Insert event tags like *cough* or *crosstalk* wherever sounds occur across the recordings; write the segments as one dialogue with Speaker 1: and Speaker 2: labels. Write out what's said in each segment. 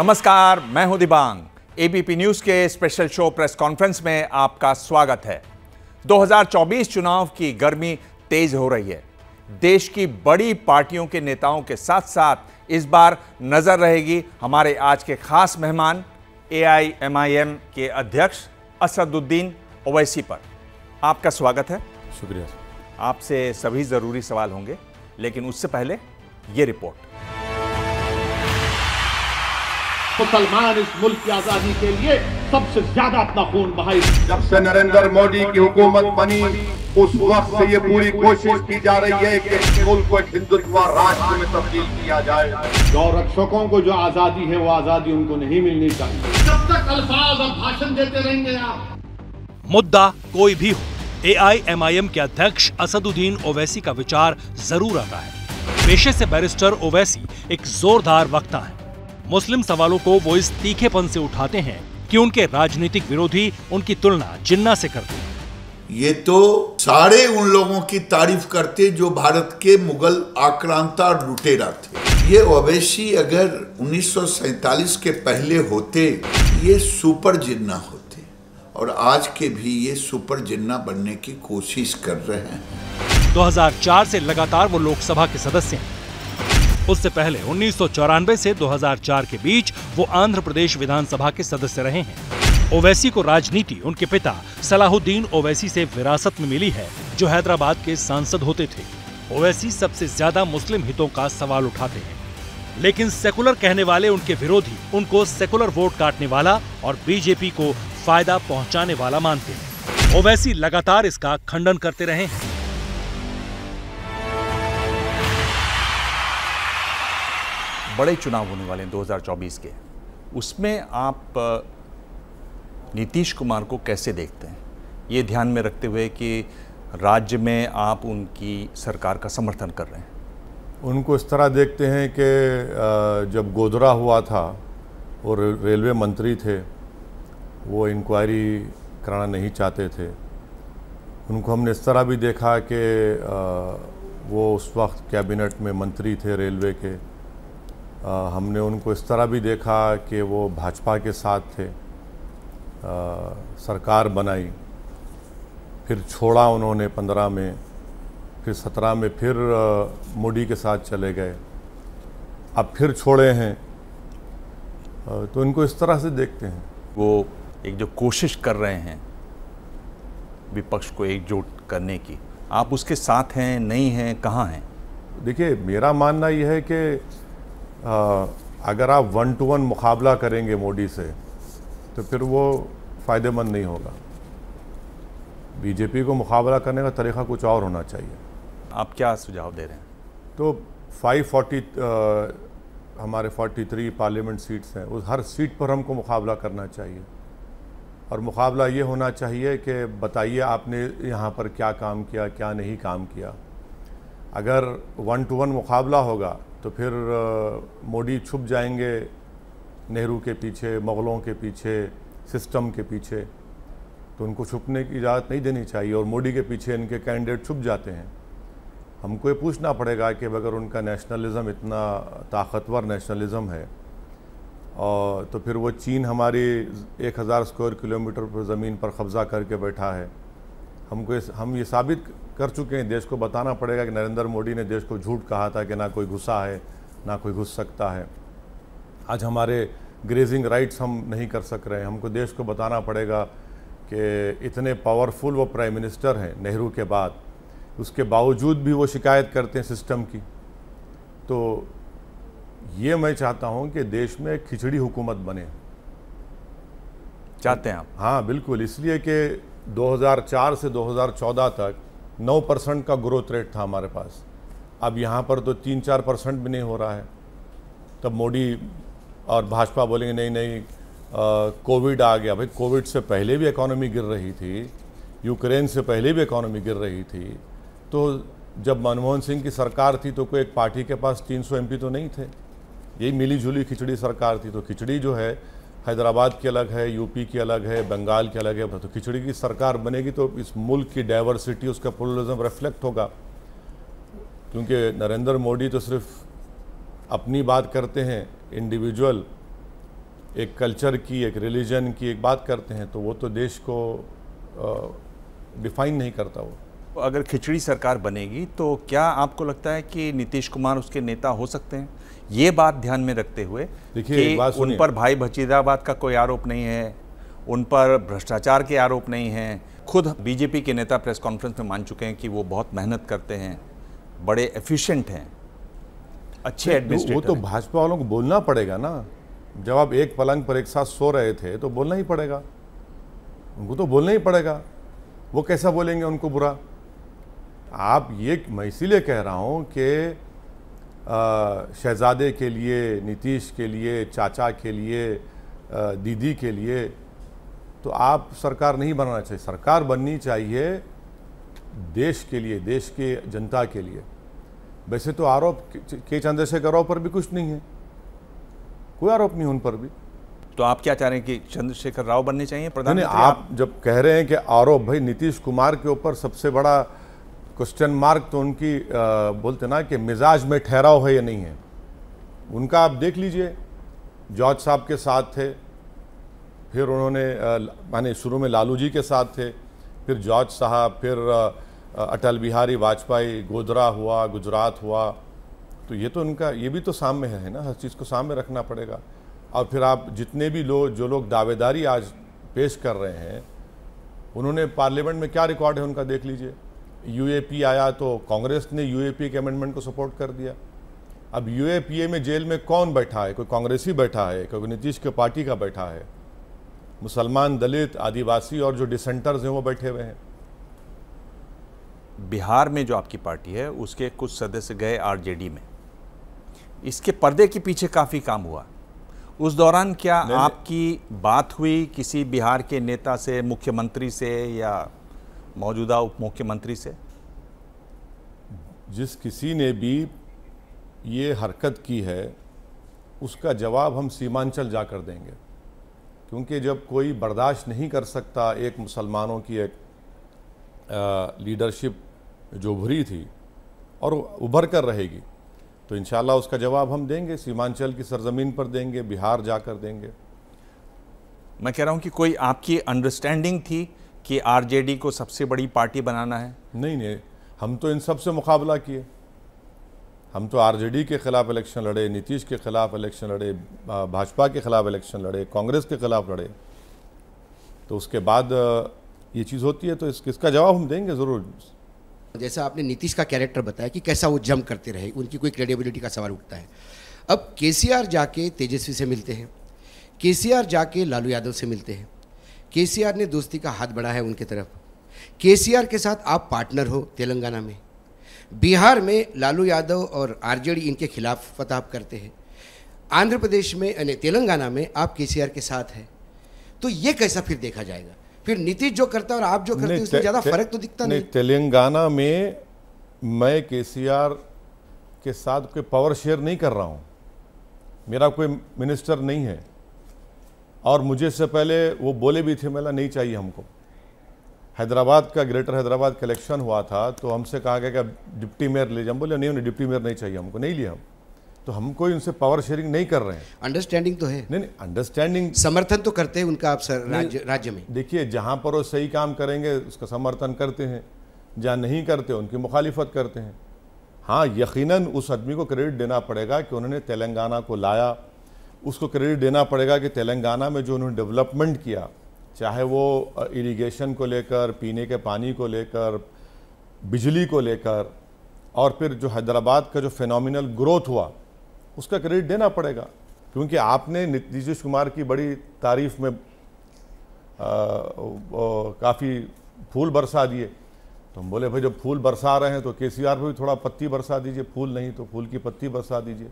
Speaker 1: नमस्कार मैं हूं दिबांग एबीपी न्यूज के स्पेशल शो प्रेस कॉन्फ्रेंस में आपका स्वागत है 2024 चुनाव की गर्मी तेज हो रही है देश की बड़ी पार्टियों के नेताओं के साथ साथ इस बार नजर रहेगी हमारे आज के खास मेहमान एआईएमआईएम के अध्यक्ष असदुद्दीन ओवैसी पर आपका स्वागत है शुक्रिया आपसे सभी ज़रूरी सवाल होंगे लेकिन उससे पहले ये रिपोर्ट
Speaker 2: मुसलमान इस मुल्क की आज़ादी के लिए सबसे ज्यादा अपना खून बहाई
Speaker 3: जब से नरेंद्र मोदी की हुकूमत बनी उस वक्त से ये पूरी कोशिश की जा रही है कि इस मुल्क को एक हिंदुत्व राष्ट्र में तब्दील किया जाए रक्षकों को जो आज़ादी है वो आज़ादी उनको नहीं मिलनी चाहिए
Speaker 2: जब तक अल्फाज और भाषण देते रहेंगे आप
Speaker 4: मुद्दा कोई भी हो ए आई के अध्यक्ष असदुद्दीन ओवैसी का विचार जरूर आता है पेशे से बैरिस्टर ओवैसी एक जोरदार वक्ता है मुस्लिम
Speaker 1: सवालों
Speaker 2: को वो इस तीखेपन से उठाते हैं कि उनके राजनीतिक विरोधी उनकी तुलना जिन्ना से करते हैं ये तो सारे उन लोगों की तारीफ करते जो भारत के मुगल आक्रांता लुटेरा थे ये अवैसी अगर उन्नीस के पहले होते ये सुपर जिन्ना होते और आज के भी ये सुपर जिन्ना बनने की कोशिश कर रहे हैं
Speaker 1: 2004 से लगातार वो लोकसभा के सदस्य हैं उससे पहले उन्नीस से 2004 के बीच वो आंध्र प्रदेश विधानसभा के सदस्य रहे हैं ओवैसी को राजनीति उनके पिता सलाहुद्दीन ओवैसी से विरासत में मिली है जो हैदराबाद के सांसद होते थे ओवैसी
Speaker 4: सबसे ज्यादा मुस्लिम हितों का सवाल उठाते हैं लेकिन सेकुलर कहने वाले उनके विरोधी उनको सेकुलर वोट काटने वाला और बीजेपी को फायदा पहुंचाने वाला मानते हैं ओवैसी लगातार इसका खंडन करते रहे हैं
Speaker 1: बड़े चुनाव होने वाले हैं 2024 के उसमें आप नीतीश कुमार को कैसे देखते हैं ये ध्यान में रखते हुए कि राज्य में आप उनकी सरकार का समर्थन
Speaker 3: कर रहे हैं उनको इस तरह देखते हैं कि जब गोदरा हुआ था वो रेलवे मंत्री थे वो इंक्वायरी कराना नहीं चाहते थे उनको हमने इस तरह भी देखा कि वो उस वक्त कैबिनेट में मंत्री थे रेलवे के आ, हमने उनको इस तरह भी देखा कि वो भाजपा के साथ थे आ, सरकार बनाई फिर छोड़ा उन्होंने पंद्रह में फिर सत्रह में फिर मोदी के साथ चले गए अब फिर छोड़े हैं आ, तो इनको इस तरह से देखते हैं वो एक जो कोशिश कर रहे हैं
Speaker 1: विपक्ष को एकजुट करने की आप उसके साथ हैं नहीं हैं कहाँ हैं
Speaker 3: देखिए मेरा मानना यह है कि अगर आप वन टू वन मुकाबला करेंगे मोदी से तो फिर वो फ़ायदेमंद नहीं होगा बीजेपी को मुकाबला करने का तरीका कुछ और होना चाहिए
Speaker 1: आप क्या सुझाव दे रहे
Speaker 3: हैं तो 540 आ, हमारे 43 पार्लियामेंट सीट्स हैं उस हर सीट पर हमको मुकाबला करना चाहिए और मुकाबला ये होना चाहिए कि बताइए आपने यहाँ पर क्या काम किया क्या नहीं काम किया अगर वन टू वन मुकाबला होगा तो फिर मोदी छुप जाएंगे नेहरू के पीछे मुग़लों के पीछे सिस्टम के पीछे तो उनको छुपने की इजाज़त नहीं देनी चाहिए और मोदी के पीछे इनके कैंडिडेट छुप जाते हैं हमको ये पूछना पड़ेगा कि अगर उनका नेशनलिज़म इतना ताकतवर नेशनलिज़म है और तो फिर वो चीन हमारी 1000 स्क्वायर किलोमीटर पर ज़मीन पर कब्ज़ा करके बैठा है हमको हम ये साबित कर चुके हैं देश को बताना पड़ेगा कि नरेंद्र मोदी ने देश को झूठ कहा था कि ना कोई घुसा है ना कोई घुस सकता है आज हमारे ग्रेजिंग राइट्स हम नहीं कर सक रहे हैं हमको देश को बताना पड़ेगा कि इतने पावरफुल वो प्राइम मिनिस्टर हैं नेहरू के बाद उसके बावजूद भी वो शिकायत करते हैं सिस्टम की तो ये मैं चाहता हूँ कि देश में खिचड़ी हुकूमत बने चाहते हैं आप हाँ बिल्कुल इसलिए कि 2004 से 2014 तक 9 परसेंट का ग्रोथ रेट था हमारे पास अब यहाँ पर तो तीन चार परसेंट भी नहीं हो रहा है तब मोदी और भाजपा बोलेंगे नहीं नहीं कोविड आ गया भाई कोविड से पहले भी इकोनॉमी गिर रही थी यूक्रेन से पहले भी इकोनॉमी गिर रही थी तो जब मनमोहन सिंह की सरकार थी तो कोई एक पार्टी के पास 300 एमपी तो नहीं थे यही मिली जुली खिचड़ी सरकार थी तो खिचड़ी जो है हैदराबाद की अलग है यूपी की अलग है बंगाल की अलग है तो खिचड़ी की सरकार बनेगी तो इस मुल्क की डाइवर्सिटी उसका पोलरिज्म रिफ्लेक्ट होगा क्योंकि नरेंद्र मोदी तो सिर्फ अपनी बात करते हैं इंडिविजुअल एक कल्चर की एक रिलीजन की एक बात करते हैं तो वो तो देश को डिफाइन नहीं करता वो तो अगर खिचड़ी सरकार बनेगी तो क्या आपको लगता
Speaker 1: है कि नीतीश कुमार उसके नेता हो सकते हैं ये बात ध्यान में रखते हुए कि उन पर भाई भचीदाबाद का कोई आरोप नहीं है उन पर भ्रष्टाचार के आरोप नहीं हैं खुद बीजेपी के नेता प्रेस कॉन्फ्रेंस में मान चुके हैं कि वो बहुत मेहनत करते हैं बड़े
Speaker 3: एफिशिएंट हैं अच्छे एडमिनिस्ट्रेटर वो तो भाजपा वालों को बोलना पड़ेगा ना जब आप एक पलंग पर एक साथ सो रहे थे तो बोलना ही पड़ेगा उनको तो बोलना ही पड़ेगा वो कैसा बोलेंगे उनको बुरा आप ये मैं इसीलिए कह रहा हूँ कि शहज़ादे के लिए नीतीश के लिए चाचा के लिए दीदी के लिए तो आप सरकार नहीं बनाना चाहिए सरकार बननी चाहिए देश के लिए देश के जनता के लिए वैसे तो आरोप के चंद्रशेखर राव पर भी कुछ नहीं है कोई आरोप नहीं उन पर भी
Speaker 1: तो आप क्या चाह रहे हैं कि चंद्रशेखर राव बनने चाहिए प्रधानमंत्री आप
Speaker 3: जब कह रहे हैं कि आरोप भाई नीतीश कुमार के ऊपर सबसे बड़ा क्वेश्चन मार्क तो उनकी आ, बोलते ना कि मिजाज में ठहराव है या नहीं है उनका आप देख लीजिए जॉर्ज साहब के साथ थे फिर उन्होंने माने शुरू में लालू जी के साथ थे फिर जॉर्ज साहब फिर अटल बिहारी वाजपेयी गोधरा हुआ गुजरात हुआ तो ये तो उनका ये भी तो सामने है ना हर चीज़ को सामने रखना पड़ेगा और फिर आप जितने भी लोग जो लोग दावेदारी आज पेश कर रहे हैं उन्होंने पार्लियामेंट में क्या रिकॉर्ड है उनका देख लीजिए यूएपी आया तो कांग्रेस ने यूएपी के अमेंडमेंट को सपोर्ट कर दिया अब यूएपीए में जेल में कौन बैठा है कोई कांग्रेसी बैठा है कोई नीतीश के पार्टी का बैठा है मुसलमान दलित आदिवासी और जो डिसेंटर्स हैं वो बैठे हुए हैं बिहार में जो आपकी पार्टी है उसके कुछ सदस्य
Speaker 1: गए आरजेडी में इसके पर्दे के पीछे काफ़ी काम हुआ उस दौरान क्या आपकी बात हुई किसी बिहार के नेता से मुख्यमंत्री से या
Speaker 3: मौजूदा उप मुख्यमंत्री से जिस किसी ने भी ये हरकत की है उसका जवाब हम सीमांचल जाकर देंगे क्योंकि जब कोई बर्दाश्त नहीं कर सकता एक मुसलमानों की एक आ, लीडरशिप जो उभरी थी और उभर कर रहेगी तो इन उसका जवाब हम देंगे सीमांचल की सरजमीन पर देंगे बिहार जाकर देंगे मैं कह रहा हूँ कि कोई आपकी अंडरस्टैंडिंग थी कि आरजेडी को सबसे बड़ी पार्टी बनाना है नहीं नहीं हम तो इन सब से मुकाबला किए हम तो आरजेडी के ख़िलाफ़ इलेक्शन लड़े नीतीश के ख़िलाफ़ इलेक्शन लड़े भाजपा के ख़िलाफ़ इलेक्शन लड़े कांग्रेस के ख़िलाफ़ लड़े तो उसके बाद ये चीज़ होती
Speaker 5: है तो इस, इसका जवाब हम देंगे ज़रूर जैसा आपने नीतीश का कैरेक्टर बताया कि कैसा वो जम करते रहे उनकी कोई क्रेडिबिलिटी का सवाल उठता है अब के जाके तेजस्वी से मिलते हैं के जाके लालू यादव से मिलते हैं केसीआर ने दोस्ती का हाथ बढ़ा है उनके तरफ केसीआर के साथ आप पार्टनर हो तेलंगाना में बिहार में लालू यादव और आरजेडी इनके खिलाफ फताब करते हैं आंध्र प्रदेश में यानी तेलंगाना में आप केसीआर के साथ हैं तो ये कैसा फिर देखा जाएगा फिर नीतीश जो करता है और आप जो करते हैं उसमें ज़्यादा फर्क तो दिखता नहीं,
Speaker 3: तेलंगाना में मैं केसीआर के साथ कोई पावर शेयर नहीं कर रहा हूँ मेरा कोई मिनिस्टर नहीं है और मुझे इससे पहले वो बोले भी थे मेला नहीं चाहिए हमको हैदराबाद का ग्रेटर हैदराबाद का इलेक्शन हुआ था तो हमसे कहा गया कि डिप्टी मेयर ले जाए बोले नहीं उन्हें डिप्टी मेयर नहीं चाहिए हमको नहीं लिया हम तो हम कोई उनसे पावर शेयरिंग नहीं कर रहे हैं अंडरस्टैंडिंग तो है नहीं नहीं अंडरस्टैंडिंग समर्थन तो करते हैं उनका आप सर राज्य राज्य में देखिए जहाँ पर वो सही काम करेंगे उसका समर्थन करते हैं जहाँ नहीं करते उनकी मुखालिफत करते हैं हाँ यकीनन उस आदमी को क्रेडिट देना पड़ेगा कि उन्होंने तेलंगाना को लाया उसको क्रेडिट देना पड़ेगा कि तेलंगाना में जो उन्होंने डेवलपमेंट किया चाहे वो इरिगेशन को लेकर पीने के पानी को लेकर बिजली को लेकर और फिर जो हैदराबाद का जो फिनोमिनल ग्रोथ हुआ उसका क्रेडिट देना पड़ेगा क्योंकि आपने नीतीश कुमार की बड़ी तारीफ में काफ़ी फूल बरसा दिए तो हम बोले भाई जब फूल बरसा रहे हैं तो के सी आर पर भी थोड़ा पत्ती बरसा दीजिए फूल नहीं तो फूल की पत्ती बरसा दीजिए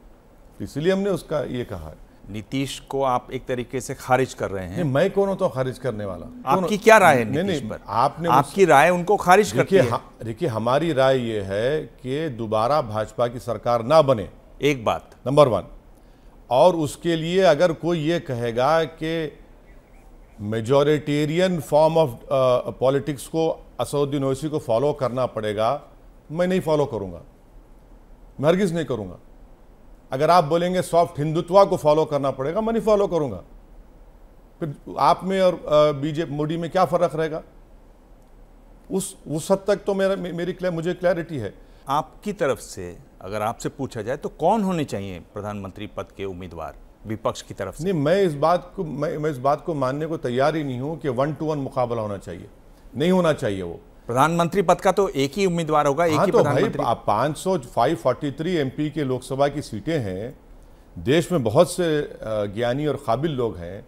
Speaker 3: तो इसलिए हमने उसका ये कहा है नीतीश को आप एक तरीके से खारिज कर रहे हैं मैं कौन हूँ तो खारिज करने वाला आपकी क्या राय है नहीं, नहीं, पर आपने आपकी राय उनको खारिज करती है देखिए हमारी राय ये है कि दोबारा भाजपा की सरकार ना बने एक बात नंबर वन और उसके लिए अगर कोई ये कहेगा कि मेजोरिटेरियन फॉर्म ऑफ पॉलिटिक्स को असदुद्दीन ओवैसी को फॉलो करना पड़ेगा मैं नहीं फॉलो करूँगा मैं हरगिज़ नहीं करूँगा अगर आप बोलेंगे सॉफ्ट हिंदुत्वा को फॉलो करना पड़ेगा मैं नहीं फॉलो करूंगा फिर आप में और बीजेपी मोदी में क्या फर्क रहेगा उस उस हद तक तो मेरा मे, मेरी क्लैर मुझे क्लैरिटी है आपकी तरफ से
Speaker 1: अगर आपसे पूछा जाए तो कौन होने चाहिए प्रधानमंत्री पद के उम्मीदवार विपक्ष की तरफ से नहीं
Speaker 3: मैं इस बात को मैं मैं इस बात को मानने को तैयार ही नहीं हूं कि वन टू वन मुकाबला होना चाहिए नहीं होना चाहिए वो प्रधानमंत्री पद का तो एक ही उम्मीदवार होगा एक हाँ ही तो भाई पाँच सौ फाइव फोर्टी थ्री एम के लोकसभा की सीटें हैं देश में बहुत से ज्ञानी और काबिल लोग हैं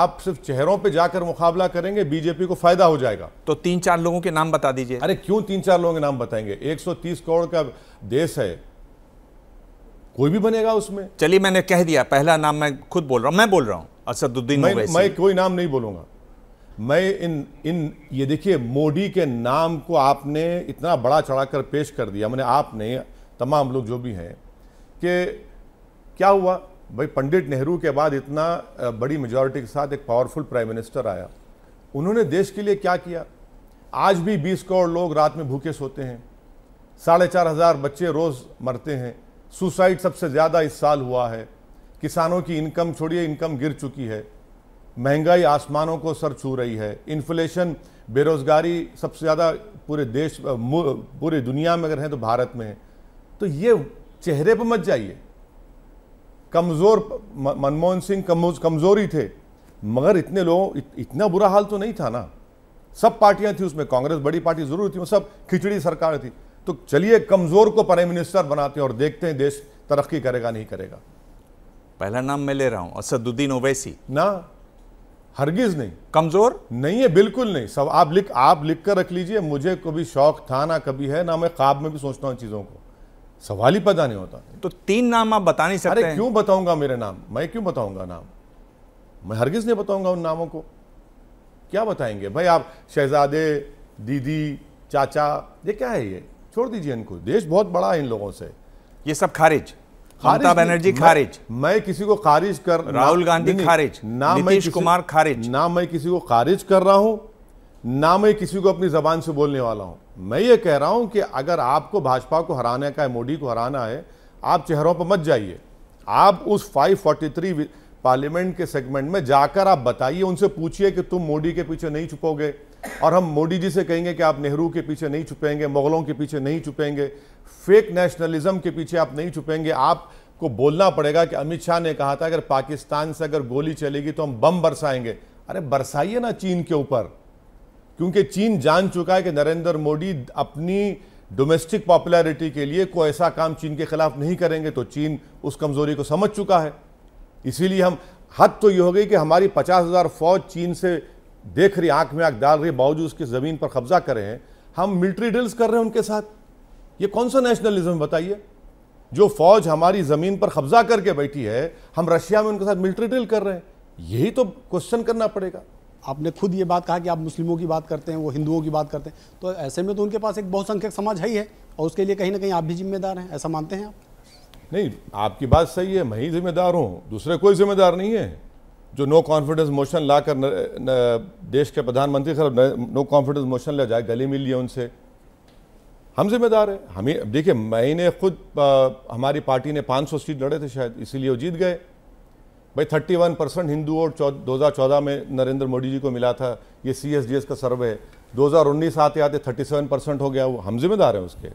Speaker 3: आप सिर्फ चेहरों पे जाकर मुकाबला करेंगे बीजेपी को फायदा हो जाएगा तो तीन चार लोगों के नाम बता दीजिए अरे क्यों तीन चार लोगों के नाम बताएंगे 130 करोड़ का देश है
Speaker 1: कोई भी बनेगा उसमें चलिए मैंने कह दिया पहला नाम मैं खुद बोल रहा हूँ मैं बोल रहा हूँ
Speaker 3: असदुद्दीन मैं, मैं कोई नाम नहीं बोलूंगा मैं इन इन ये देखिए मोदी के नाम को आपने इतना बड़ा चढ़ाकर पेश कर दिया मैंने आपने तमाम लोग जो भी हैं कि क्या हुआ भाई पंडित नेहरू के बाद इतना बड़ी मेजॉरिटी के साथ एक पावरफुल प्राइम मिनिस्टर आया उन्होंने देश के लिए क्या किया आज भी 20 करोड़ लोग रात में भूखे सोते हैं साढ़े चार हज़ार बच्चे रोज़ मरते हैं सुसाइड सबसे ज़्यादा इस साल हुआ है किसानों की इनकम छोड़िए इनकम गिर चुकी है महंगाई आसमानों को सर छू रही है इन्फ्लेशन बेरोज़गारी सबसे ज़्यादा पूरे देश पूरी दुनिया में अगर है तो भारत में तो ये चेहरे पर मत जाइए कमज़ोर मनमोहन सिंह कमजोर कमज़ोरी थे मगर इतने लोग इत, इतना बुरा हाल तो नहीं था ना सब पार्टियां थी उसमें कांग्रेस बड़ी पार्टी जरूर थी सब खिचड़ी सरकार थी तो चलिए कमज़ोर को प्राइम मिनिस्टर बनाते हैं और देखते हैं देश तरक्की करेगा नहीं करेगा पहला नाम मैं ले रहा हूं असदुद्दीन ओवैसी ना हरगिज नहीं कमजोर नहीं है बिल्कुल नहीं सब आप लिख आप लिख कर रख लीजिए मुझे कभी शौक था ना कभी है ना मैं खाब में भी सोचता हूँ चीज़ों को सवाल ही पता नहीं होता तो तीन नाम आप बता नहीं सकते अरे क्यों बताऊंगा मेरे नाम मैं क्यों बताऊंगा नाम मैं हरगिज नहीं बताऊंगा उन नामों को क्या बताएंगे भाई आप शहजादे दीदी चाचा ये क्या है ये छोड़ दीजिए इनको देश बहुत बड़ा है इन लोगों से ये सब खारिज ममता बनर्जी खारिज मैं किसी को खारिज कर राहुल गांधी खारिज ना मैं कुमार खारिज ना मैं किसी को खारिज कर रहा हूं ना मैं किसी को अपनी जबान से बोलने वाला हूं मैं ये कह रहा हूं कि अगर आपको भाजपा को हराने का है मोदी को हराना है आप चेहरों पर मत जाइए आप उस 543 पार्लियामेंट के सेगमेंट में जाकर आप बताइए उनसे पूछिए कि तुम मोदी के पीछे नहीं छुपोगे और हम मोदी जी से कहेंगे कि आप नेहरू के पीछे नहीं छुपेंगे मुगलों के पीछे नहीं छुपेंगे फेक नेशनलिज्म के पीछे आप नहीं छुपेंगे आपको बोलना पड़ेगा कि अमित शाह ने कहा था अगर पाकिस्तान से अगर गोली चलेगी तो हम बम बरसाएंगे अरे बरसाइए ना चीन के ऊपर क्योंकि चीन जान चुका है कि नरेंद्र मोदी अपनी डोमेस्टिक पॉपुलैरिटी के लिए कोई ऐसा काम चीन के खिलाफ नहीं करेंगे तो चीन उस कमजोरी को समझ चुका है इसीलिए हम हद तो ये हो गई कि हमारी पचास हज़ार फौज चीन से देख रही आंख में आंख डाल रही बावजूद उसकी ज़मीन पर कब्जा करें हैं हम मिलिट्री ड्रिल्स कर रहे हैं उनके साथ ये कौन सा नेशनलिज्म बताइए जो फौज हमारी जमीन पर कब्जा करके बैठी है हम रशिया में उनके साथ मिलिट्री ड्रिल कर रहे हैं
Speaker 6: यही तो क्वेश्चन करना पड़ेगा आपने खुद ये बात कहा कि आप मुस्लिमों की बात करते हैं वो हिंदुओं की बात करते हैं तो ऐसे में तो उनके पास एक बहुसंख्यक समाज है ही है और उसके लिए कहीं ना कहीं आप भी जिम्मेदार हैं ऐसा मानते हैं आप
Speaker 3: नहीं आपकी बात सही है मैं ही जिम्मेदार हूँ दूसरे कोई जिम्मेदार नहीं है जो नो कॉन्फिडेंस मोशन लाकर देश के प्रधानमंत्री खराब नो कॉन्फिडेंस मोशन ले जाए गली मिल लिए उनसे हम जिम्मेदार हैं हमें देखिए मैंने खुद आ, हमारी पार्टी ने 500 सीट लड़े थे शायद इसीलिए वो जीत गए भाई 31 परसेंट हिंदू वोट दो हज़ार चौदह में नरेंद्र मोदी जी को मिला था ये सी एस डी एस का सर्वे है उन्नीस आते आते 37 परसेंट हो गया वो हम जिम्मेदार हैं उसके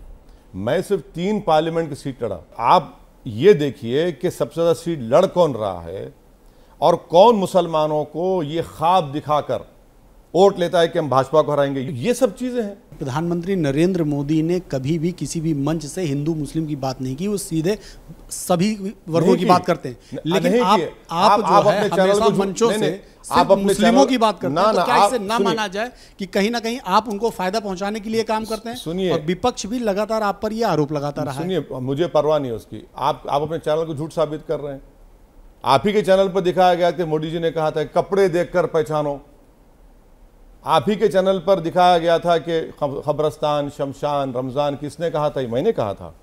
Speaker 3: मैं सिर्फ तीन पार्लियामेंट की सीट लड़ा आप ये देखिए कि सबसे ज़्यादा सीट लड़ कौन रहा है और कौन मुसलमानों को ये ख्वाब दिखाकर वोट लेता है कि हम भाजपा को हराएंगे ये सब
Speaker 6: चीज़ें हैं प्रधानमंत्री नरेंद्र मोदी ने कभी भी किसी भी मंच से हिंदू मुस्लिम की बात नहीं की वो सीधे सभी वर्गों की बात करते हैं लेकिन आप आप, आप जो है हमेशा मंचों से आप अपने मुस्लिमों की बात करते हैं तो क्या इसे ना माना जाए कि कहीं ना कहीं आप उनको फायदा पहुंचाने के लिए काम करते हैं सुनिए
Speaker 2: विपक्ष भी लगातार आप पर यह आरोप लगाता रहा सुनिए मुझे
Speaker 3: परवाह नहीं उसकी आप आप अपने चैनल को झूठ साबित कर रहे हैं आप ही के चैनल पर दिखाया गया कि मोदी जी ने कहा था कपड़े देखकर पहचानो आप ही के चैनल पर दिखाया गया था कि खबरस्तान शमशान रमज़ान किसने कहा था मैंने कहा था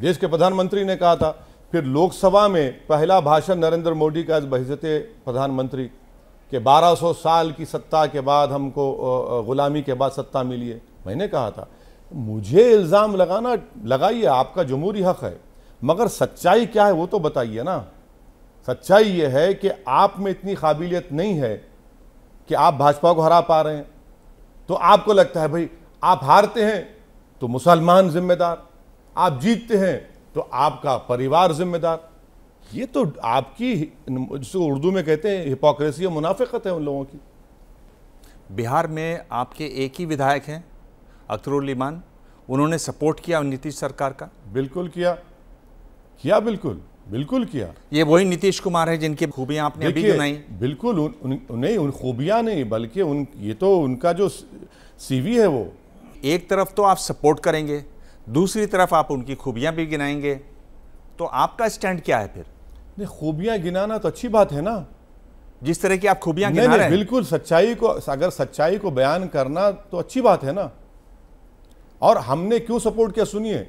Speaker 3: देश के प्रधानमंत्री ने कहा था फिर लोकसभा में पहला भाषण नरेंद्र मोदी का बहजत प्रधानमंत्री के 1200 साल की सत्ता के बाद हमको ग़ुलामी के बाद सत्ता मिली है मैंने कहा था मुझे इल्ज़ाम लगाना लगाइए आपका जमहूरी हक़ है मगर सच्चाई क्या है वो तो बताइए ना सच्चाई ये है कि आप में इतनी काबिलियत नहीं है कि आप भाजपा को हरा पा रहे हैं तो आपको लगता है भाई आप हारते हैं तो मुसलमान जिम्मेदार आप जीतते हैं तो आपका परिवार जिम्मेदार ये तो आपकी जिसको उर्दू में कहते हैं हिपोक्रेसी और मुनाफिकत है उन लोगों की बिहार में
Speaker 1: आपके एक ही विधायक हैं अख्तरुल ईमान उन्होंने सपोर्ट किया नीतीश सरकार का
Speaker 3: बिल्कुल किया किया बिल्कुल बिल्कुल किया ये
Speaker 1: वही नीतीश कुमार है जिनकी
Speaker 3: खूबियां आपने अभी नहीं बिल्कुल उन, उन, नहीं उन खूबियां नहीं बल्कि उन ये तो उनका जो सीवी है वो एक तरफ तो आप सपोर्ट करेंगे दूसरी तरफ आप उनकी
Speaker 1: खूबियां भी गिनाएंगे तो आपका स्टैंड क्या है फिर
Speaker 3: नहीं खूबियां गिनाना तो अच्छी बात है ना जिस तरह की आप खूबियां गिना नहीं, रहे हैं बिल्कुल सच्चाई को अगर सच्चाई को बयान करना तो अच्छी बात है ना और हमने क्यों सपोर्ट किया सुनिए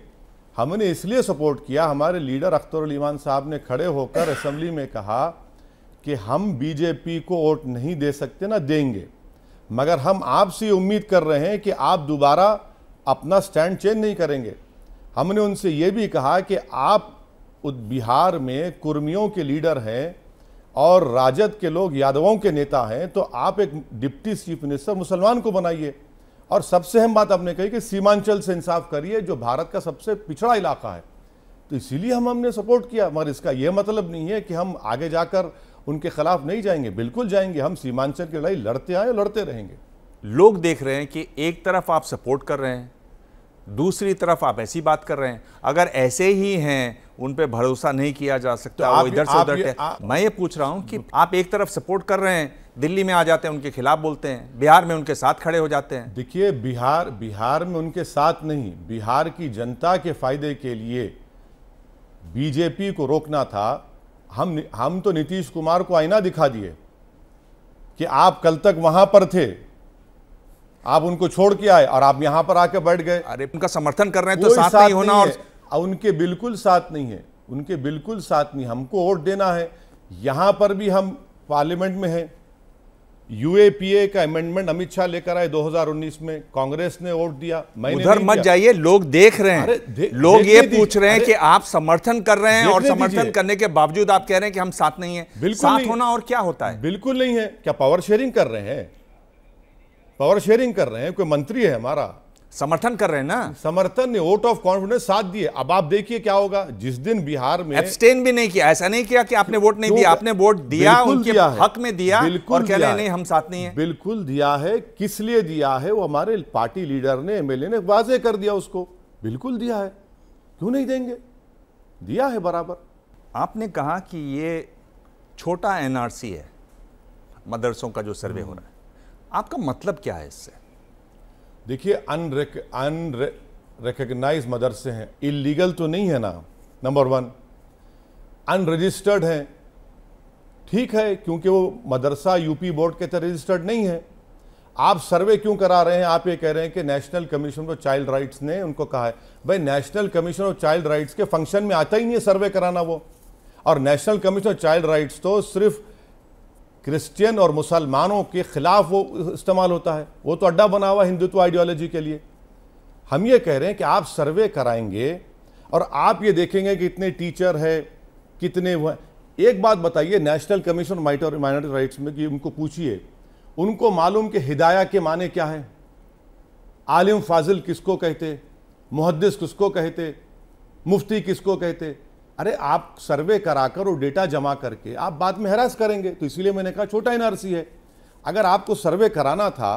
Speaker 3: हमने इसलिए सपोर्ट किया हमारे लीडर अख्तर ईमान साहब ने खड़े होकर असम्बली में कहा कि हम बीजेपी को वोट नहीं दे सकते ना देंगे मगर हम आपसे उम्मीद कर रहे हैं कि आप दोबारा अपना स्टैंड चेंज नहीं करेंगे हमने उनसे ये भी कहा कि आप बिहार में कुर्मियों के लीडर हैं और राजद के लोग यादवों के नेता हैं तो आप एक डिप्टी चीफ मिनिस्टर मुसलमान को बनाइए और सबसे अहम बात आपने कही कि सीमांचल से इंसाफ करिए जो भारत का सबसे पिछड़ा इलाका है तो इसीलिए हम हमने सपोर्ट किया मगर इसका यह मतलब नहीं है कि हम आगे जाकर उनके खिलाफ नहीं जाएंगे बिल्कुल जाएंगे हम सीमांचल की लड़ाई लड़ते आए लड़ते रहेंगे लोग देख रहे हैं कि एक तरफ आप सपोर्ट कर रहे हैं दूसरी तरफ आप ऐसी बात कर रहे हैं
Speaker 1: अगर ऐसे ही हैं उन पर भरोसा नहीं किया जा सकता तो वो इधर से उधर मैं ये पूछ रहा हूँ
Speaker 3: कि आप एक तरफ सपोर्ट कर रहे हैं दिल्ली में आ जाते हैं उनके खिलाफ बोलते हैं बिहार में उनके साथ खड़े हो जाते हैं देखिए बिहार बिहार में उनके साथ नहीं बिहार की जनता के फायदे के लिए बीजेपी को रोकना था हम हम तो नीतीश कुमार को आईना दिखा दिए कि आप कल तक वहां पर थे आप उनको छोड़ के आए और आप यहां पर आके बैठ गए अरे उनका समर्थन कर रहे हैं तो साथ, साथ नहीं होना नहीं और उनके बिल्कुल साथ नहीं है उनके बिल्कुल साथ नहीं हमको वोट देना है यहां पर भी हम पार्लियामेंट में हैं यूएपीए का अमेंडमेंट अमित शाह लेकर आए 2019 में कांग्रेस ने वोट दिया मैंने उधर मत जाइए
Speaker 1: लोग देख रहे हैं दे, लोग ये पूछ रहे हैं कि आप समर्थन कर रहे हैं और समर्थन करने के बावजूद आप कह रहे हैं कि हम साथ नहीं है बिल्कुल
Speaker 3: साथ होना और क्या होता है बिल्कुल नहीं है क्या पावर शेयरिंग कर रहे हैं पावर शेयरिंग कर रहे हैं कोई मंत्री है हमारा समर्थन कर रहे हैं ना समर्थन ने वोट ऑफ कॉन्फिडेंस साथ दिए अब आप देखिए क्या होगा जिस दिन बिहार में एब्सटेन भी नहीं किया ऐसा नहीं किया कि आपने वोट नहीं दिया आपने वोट दिया उनके दिया हक में दिया और कह रहे नहीं हम साथ नहीं है बिल्कुल दिया है किस लिए दिया है वो हमारे पार्टी लीडर ने एमएलए ने वाजे कर दिया उसको बिल्कुल दिया है क्यों नहीं देंगे दिया है बराबर आपने कहा कि ये छोटा
Speaker 1: एनआरसी है मदरसों का जो सर्वे हो रहा है आपका मतलब क्या है इससे
Speaker 3: देखिए अनरेक अनरिकग्नाइज मदरसे हैं इलीगल तो नहीं है ना नंबर वन अनरजिस्टर्ड हैं ठीक है क्योंकि वो मदरसा यूपी बोर्ड के तहत रजिस्टर्ड नहीं है आप सर्वे क्यों करा रहे हैं आप ये कह रहे हैं कि national commission of child rights ने उनको कहा है भाई national commission of child rights के फंक्शन में आता ही नहीं है सर्वे कराना वो और national commission of child rights तो सिर्फ क्रिश्चियन और मुसलमानों के खिलाफ वो इस्तेमाल होता है वो तो अड्डा बना हुआ हिंदुत्व आइडियोलॉजी के लिए हम ये कह रहे हैं कि आप सर्वे कराएंगे और आप ये देखेंगे कि इतने टीचर है कितने वो एक बात बताइए नेशनल कमीशन माइटर माइनॉरिटी राइट्स में कि उनको पूछिए उनको मालूम कि हिदाया के माने क्या है आलिम फाजिल किसको कहते मुहदस किसको कहते मुफ्ती किसको कहते अरे आप सर्वे कराकर और डेटा जमा करके आप बाद में हरास करेंगे तो इसीलिए मैंने कहा छोटा एनआरसी है अगर आपको सर्वे कराना था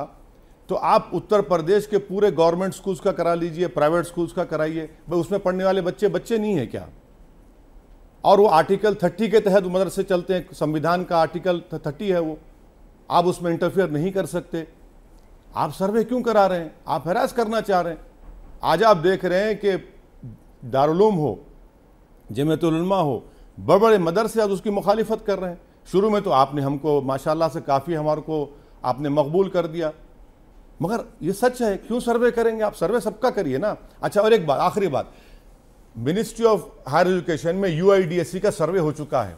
Speaker 3: तो आप उत्तर प्रदेश के पूरे गवर्नमेंट स्कूल्स का करा लीजिए प्राइवेट स्कूल्स का कराइए भाई उसमें पढ़ने वाले बच्चे बच्चे नहीं हैं क्या और वो आर्टिकल थर्टी के तहत मदरसे चलते हैं संविधान का आर्टिकल थर्टी है वो आप उसमें इंटरफेयर नहीं कर सकते आप सर्वे क्यों करा रहे हैं आप हैरास करना चाह रहे हैं आज आप देख रहे हैं कि दारुलूम हो जमयतलमा हो बड़े बड़े मदरसे आज उसकी मुखालफत कर रहे हैं शुरू में तो आपने हमको माशा से काफ़ी हमारे को आपने मकबूल कर दिया मगर ये सच है क्यों सर्वे करेंगे आप सर्वे सबका करिए ना अच्छा और एक बात आखिरी बात मिनिस्ट्री ऑफ हायर एजुकेशन में यू का सर्वे हो चुका है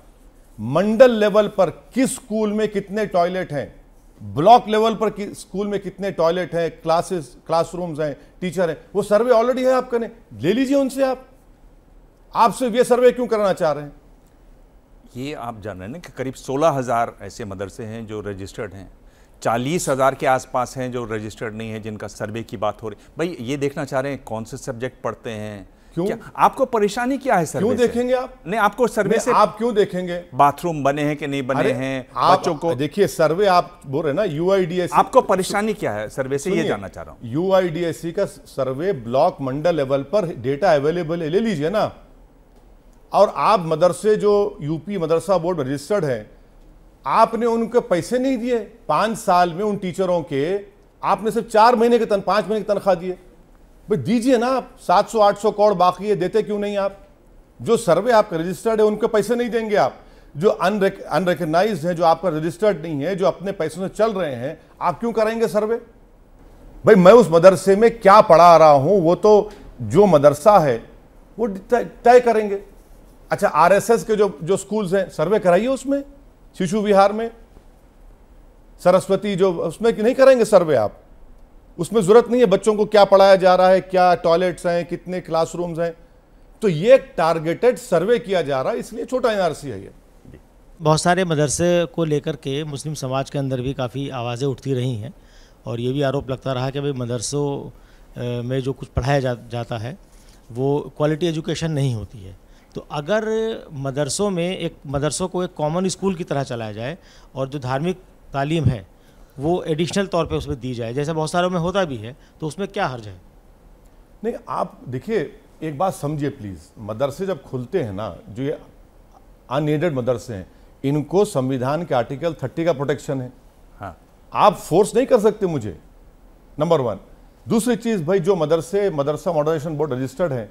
Speaker 3: मंडल लेवल पर किस स्कूल में कितने टॉयलेट हैं ब्लॉक लेवल पर कि स्कूल में कितने टॉयलेट हैं क्लासेस क्लासरूम्स हैं टीचर हैं वो सर्वे ऑलरेडी है आप करें ले लीजिए उनसे आप आप सिर्फ ये सर्वे क्यों करना चाह रहे हैं
Speaker 1: ये आप जान रहे हैं कि करीब सोलह हज़ार ऐसे मदरसे हैं जो रजिस्टर्ड हैं चालीस हज़ार के आसपास हैं जो रजिस्टर्ड नहीं है जिनका सर्वे की बात हो रही भाई ये देखना चाह रहे हैं कौन से सब्जेक्ट पढ़ते हैं क्यों क्या? आपको परेशानी क्या है सर्वे क्यों देखेंगे आप नहीं आपको सर्वे से आप क्यों देखेंगे बाथरूम बने हैं कि नहीं बने हैं बच्चों को देखिए सर्वे आप बोल रहे ना यू आपको परेशानी क्या है सर्वे से ये जानना चाह
Speaker 3: रहा हूँ यू का सर्वे ब्लॉक मंडल लेवल पर डेटा अवेलेबल है ले लीजिए ना और आप मदरसे जो यूपी मदरसा बोर्ड रजिस्टर्ड हैं आपने उनके पैसे नहीं दिए पाँच साल में उन टीचरों के आपने सिर्फ चार महीने के तन पाँच महीने की तनख्वाह दिए भाई दीजिए ना आप सात सौ आठ सौ करोड़ बाकी है देते क्यों नहीं आप जो सर्वे आपका रजिस्टर्ड है उनके पैसे नहीं देंगे आप जो अनरिकनाइज है हैं जो आपका रजिस्टर्ड नहीं है जो अपने पैसों से चल रहे हैं आप क्यों कराएंगे सर्वे भाई मैं उस मदरसे में क्या पढ़ा रहा हूँ वो तो जो मदरसा है वो तय करेंगे अच्छा आरएसएस के जो जो स्कूल्स हैं सर्वे कराइए उसमें शिशु विहार में सरस्वती जो उसमें नहीं करेंगे सर्वे आप उसमें ज़रूरत नहीं है बच्चों को क्या पढ़ाया जा रहा है क्या टॉयलेट्स हैं कितने क्लासरूम्स हैं तो ये एक टारगेटेड सर्वे किया जा रहा है इसलिए छोटा एनआरसी है ये
Speaker 6: बहुत सारे मदरसे को लेकर के मुस्लिम समाज के अंदर भी काफ़ी आवाज़ें उठती रही हैं और ये भी आरोप लगता रहा कि भाई मदरसों में जो कुछ पढ़ाया जा, जाता है वो क्वालिटी एजुकेशन नहीं होती है तो अगर मदरसों में एक मदरसों को एक कॉमन स्कूल की तरह चलाया जाए और जो धार्मिक तालीम है वो एडिशनल तौर पे उसमें दी जाए जैसे बहुत सारों में होता भी है तो उसमें क्या हर्ज है नहीं आप देखिए एक बात समझिए प्लीज़
Speaker 3: मदरसे जब खुलते हैं ना जो ये अनएडेड मदरसे हैं इनको संविधान के आर्टिकल थर्टी का प्रोटेक्शन है हाँ आप फोर्स नहीं कर सकते मुझे नंबर वन दूसरी चीज़ भाई जो मदरसे मदरसा मॉडर्नाइजेशन बोर्ड रजिस्टर्ड है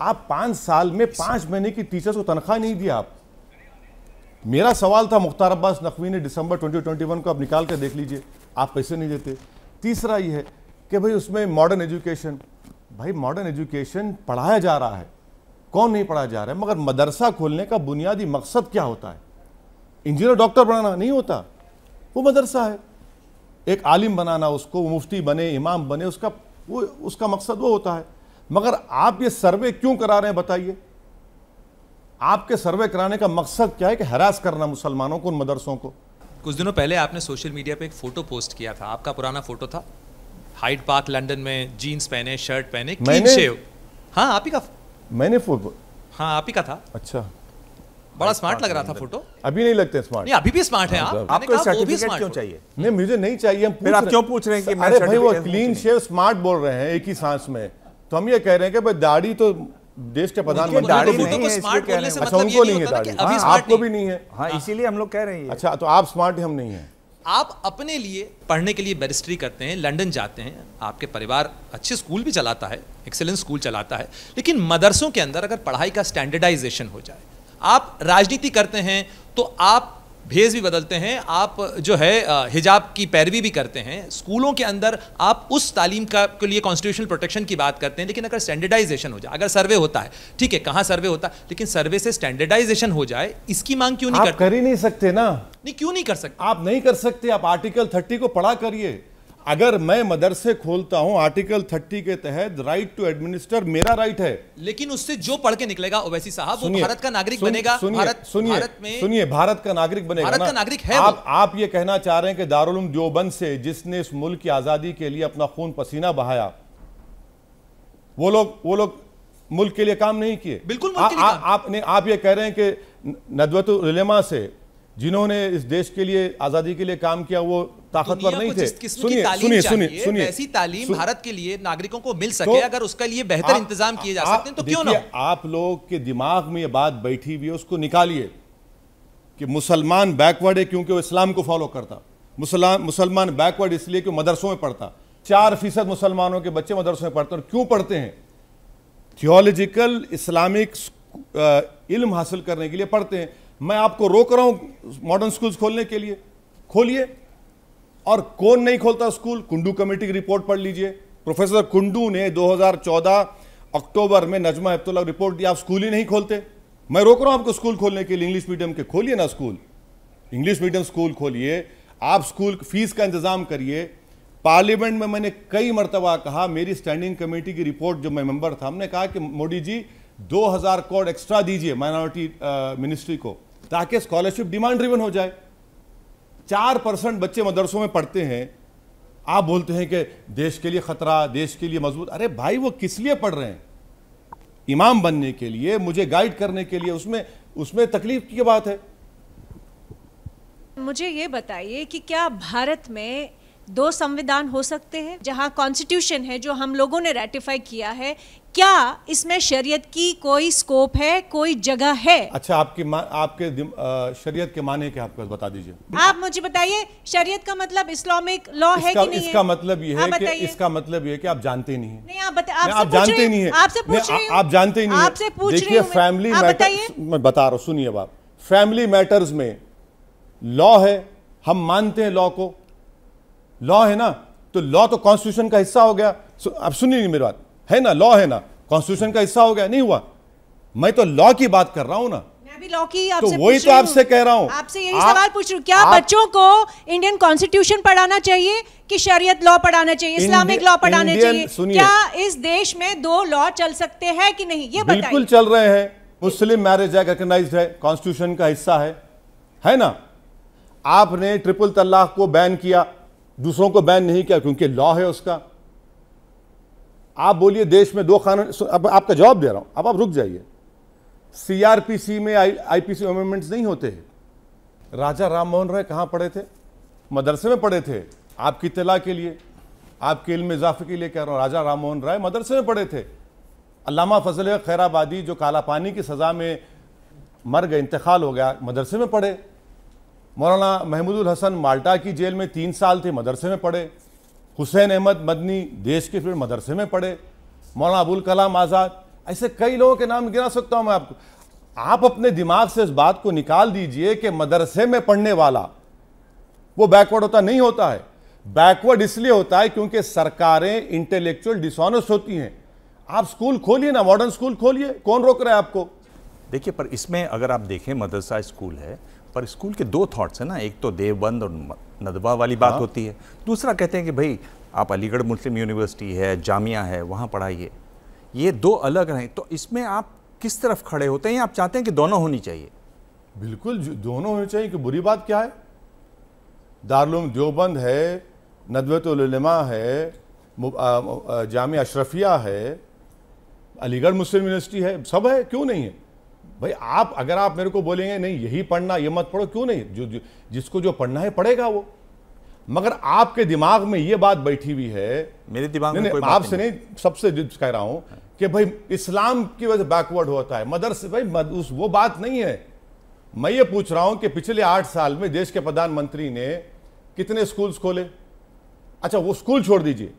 Speaker 3: आप पांच साल में पांच महीने की टीचर्स को तनख्वाह नहीं दिया आप मेरा सवाल था मुख्तार अब्बास नकवी ने दिसंबर 2021 को आप निकाल कर देख लीजिए आप पैसे नहीं देते तीसरा ये है कि भाई उसमें मॉडर्न एजुकेशन भाई मॉडर्न एजुकेशन पढ़ाया जा रहा है कौन नहीं पढ़ाया जा रहा है मगर मदरसा खोलने का बुनियादी मकसद क्या होता है इंजीनियर डॉक्टर बनाना नहीं होता वो मदरसा है एक आलिम बनाना उसको मुफ्ती बने इमाम बने उसका वो उसका मकसद वो होता है मगर आप ये सर्वे क्यों करा रहे हैं बताइए आपके सर्वे कराने का मकसद क्या है कि हरास करना मुसलमानों को उन मदरसों को
Speaker 4: कुछ दिनों पहले आपने सोशल मीडिया पे एक फ़ोटो पोस्ट किया था आपका पुराना फ़ोटो था हाइड पार्क लंदन में जीन्स पहने शर्ट पहने मैंने शेव
Speaker 3: हाँ आप ही का मैंने फोटो
Speaker 4: हाँ आप ही का था अच्छा बड़ा स्मार्ट लग रहा था फोटो अभी नहीं लगते स्मार्ट नहीं अभी भी स्मार्ट है हाँ, आप आपको सर्टिफिकेट क्यों चाहिए
Speaker 3: नहीं मुझे नहीं चाहिए हम क्यों पूछ रहे हैं कि मैं भाई वो क्लीन शेव स्मार्ट बोल रहे हैं एक ही सांस में तो हम ये कह रहे हैं कि भाई दाढ़ी तो देश के प्रधानमंत्री दाढ़ी नहीं, तो अच्छा मतलब उनको नहीं है दाढ़ी हाँ, आपको भी नहीं है हाँ, हाँ इसीलिए हम लोग कह रहे हैं अच्छा तो आप स्मार्ट हम नहीं है
Speaker 4: आप अपने लिए पढ़ने के लिए बैरिस्ट्री करते हैं लंदन जाते हैं आपके परिवार अच्छे स्कूल भी चलाता है एक्सेलेंस स्कूल चलाता है लेकिन मदरसों के अंदर अगर पढ़ाई का स्टैंडर्डाइजेशन हो जाए आप राजनीति करते हैं तो आप भेज भी बदलते हैं आप जो है हिजाब की पैरवी भी करते हैं स्कूलों के अंदर आप उस तालीम का के लिए कॉन्स्टिट्यूशनल प्रोटेक्शन की बात करते हैं लेकिन अगर स्टैंडर्डाइजेशन हो जाए अगर सर्वे होता है ठीक है कहाँ सर्वे होता है लेकिन सर्वे से स्टैंडर्डाइजेशन हो जाए इसकी मांग क्यों नहीं
Speaker 3: कर ही नहीं सकते ना
Speaker 4: नहीं क्यों नहीं कर सकते आप नहीं कर सकते आप आर्टिकल थर्टी को पढ़ा करिए अगर मैं मदरसे
Speaker 3: खोलता हूं आर्टिकल 30 के तहत राइट टू एडमिनिस्टर मेरा राइट है
Speaker 4: लेकिन उससे जो पढ़ के निकलेगा ओवैसी साहब वो भारत का नागरिक सुनिए, बनेगा सुनिए, भारत सुनिए भारत में
Speaker 3: सुनिए भारत का नागरिक बनेगा भारत का नागरिक है आप आप ये कहना चाह रहे हैं कि दारुल देवबंद से जिसने इस मुल्क की आजादी के लिए अपना खून पसीना बहाया वो लोग वो लोग मुल्क के लिए काम नहीं किए बिल्कुल आपने आप ये कह रहे हैं कि नदवतुलमा से जिन्होंने इस देश के लिए आजादी के लिए काम किया वो ताकतवर नहीं थे सुनिए सुनिए सुनिए सुनिए ऐसी तालीम भारत
Speaker 4: के लिए नागरिकों को मिल सके तो अगर उसके लिए बेहतर इंतजाम किए जा सकते हैं तो क्यों ना
Speaker 3: आप लोग के दिमाग में ये बात बैठी हुई है उसको निकालिए कि मुसलमान बैकवर्ड है क्योंकि वो इस्लाम को फॉलो करता मुसलमान मुसलमान बैकवर्ड इसलिए कि मदरसों में पढ़ता चार फीसद मुसलमानों के बच्चे मदरसों में पढ़ते और क्यों पढ़ते हैं थियोलॉजिकल इस्लामिक इल्म हासिल करने के लिए पढ़ते हैं मैं आपको रोक रहा हूं मॉडर्न स्कूल्स खोलने के लिए खोलिए और कौन नहीं खोलता स्कूल कुंडू कमेटी की रिपोर्ट पढ़ लीजिए प्रोफेसर कुंडू ने 2014 अक्टूबर में नजमा अब्दुल्ला रिपोर्ट दी आप स्कूल ही नहीं खोलते मैं रोक रहा हूं आपको स्कूल खोलने के लिए इंग्लिश मीडियम के खोलिए ना स्कूल इंग्लिश मीडियम स्कूल खोलिए आप स्कूल फीस का इंतजाम करिए पार्लियामेंट में मैंने कई मरतबा कहा मेरी स्टैंडिंग कमेटी की रिपोर्ट जो मैं मेंबर था हमने कहा कि मोदी जी 2000 करोड़ एक्स्ट्रा दीजिए माइनॉरिटी मिनिस्ट्री को ताकि स्कॉलरशिप डिमांड ड्रिवन हो जाए चार परसेंट बच्चे मदरसों में पढ़ते हैं आप बोलते हैं कि देश के लिए खतरा देश के लिए मजबूत अरे भाई वो किस लिए पढ़ रहे हैं इमाम बनने के लिए मुझे गाइड करने के लिए उसमें उसमें तकलीफ की बात है
Speaker 7: मुझे ये बताइए कि क्या भारत में दो संविधान हो सकते हैं जहां कॉन्स्टिट्यूशन है जो हम लोगों ने रेटिफाई किया है क्या इसमें शरीयत की कोई स्कोप है कोई जगह है
Speaker 3: अच्छा आपकी आपके शरीयत के माने क्या आपको बता दीजिए
Speaker 7: आप मुझे बताइए शरीयत का मतलब इस्लामिक लॉ है कि नहीं इसका है? मतलब ये है हाँ, कि इसका
Speaker 3: मतलब ये है कि आप जानते नहीं
Speaker 7: है आप आप, जानते नहीं है आपसे आप जानते नहीं आपसे पूछिए फैमिली मैटर
Speaker 3: मैं बता रहा हूँ सुनिए आप फैमिली मैटर्स में लॉ है हम मानते हैं लॉ को लॉ है ना तो लॉ तो कॉन्स्टिट्यूशन का हिस्सा हो गया आप सुनिए नहीं मेरी बात है ना लॉ है ना कॉन्स्टिट्यूशन का हिस्सा हो गया नहीं हुआ मैं तो लॉ की बात कर रहा हूं ना
Speaker 7: तो वही तो आपसे कह रहा हूँ आपसे यही आप, सवाल पूछ रहा क्या आप, बच्चों को इंडियन कॉन्स्टिट्यूशन पढ़ाना चाहिए कि शरीयत लॉ पढ़ाना चाहिए इस्लामिक लॉ पढ़ाना चाहिए क्या इस देश में दो लॉ चल सकते हैं कि नहीं ये बिल्कुल
Speaker 2: चल
Speaker 3: रहे हैं मुस्लिम मैरिज एक्ट है कॉन्स्टिट्यूशन का हिस्सा है है ना आपने ट्रिपल तलाक को बैन किया दूसरों को बैन नहीं किया क्योंकि लॉ है उसका आप बोलिए देश में दो कानून अब आपका जवाब दे रहा हूं अब आप रुक जाइए सीआरपीसी में आई आईपीसी अमेंडमेंट्स नहीं होते राजा राम मोहन राय कहाँ पढ़े थे मदरसे में पढ़े थे आपकी तला के लिए आपके इल्म इजाफे के लिए कह रहा हूँ राजा राम मोहन राय मदरसे में पढ़े थे अलामा फजल खैराबादी जो काला पानी की सज़ा में मर गए इंतकाल हो गया मदरसे में पढ़े मौलाना महमूदुल हसन माल्टा की जेल में तीन साल थे मदरसे में पढ़े हुसैन अहमद मदनी देश के फिर मदरसे में पढ़े मौलाना अबुल कलाम आज़ाद ऐसे कई लोगों के नाम गिना सकता हूँ मैं आपको आप अपने दिमाग से इस बात को निकाल दीजिए कि मदरसे में पढ़ने वाला वो बैकवर्ड होता नहीं होता है बैकवर्ड इसलिए होता है क्योंकि सरकारें इंटेलेक्चुअल डिसऑनेस्ट होती हैं आप स्कूल खोलिए ना मॉडर्न स्कूल खोलिए कौन रोक रहा है आपको देखिए पर इसमें अगर आप देखें मदरसा स्कूल है पर स्कूल के दो थॉट्स हैं ना
Speaker 1: एक तो देवबंद और नदवा वाली बात हाँ। होती है दूसरा कहते हैं कि भाई आप अलीगढ़ मुस्लिम यूनिवर्सिटी है जामिया है वहाँ पढ़ाइए ये दो अलग हैं तो इसमें आप किस
Speaker 3: तरफ खड़े होते हैं आप चाहते हैं कि दोनों होनी चाहिए बिल्कुल दोनों होनी चाहिए कि बुरी बात क्या है दारुम देवबंद है नदवतमा है जामिया अशरफिया है अलीगढ़ मुस्लिम यूनिवर्सिटी है सब है क्यों नहीं है भाई आप अगर आप मेरे को बोलेंगे नहीं यही पढ़ना ये मत पढ़ो क्यों नहीं जो, जो जिसको जो पढ़ना है पढ़ेगा वो मगर आपके दिमाग में ये बात बैठी हुई है मेरे दिमाग में कोई आपसे नहीं, नहीं सबसे कह रहा हूं कि भाई इस्लाम की वजह बैकवर्ड होता है मदरसे भाई मद, उस वो बात नहीं है मैं ये पूछ रहा हूं कि पिछले आठ साल में देश के प्रधानमंत्री ने कितने स्कूल्स खोले अच्छा वो स्कूल छोड़ दीजिए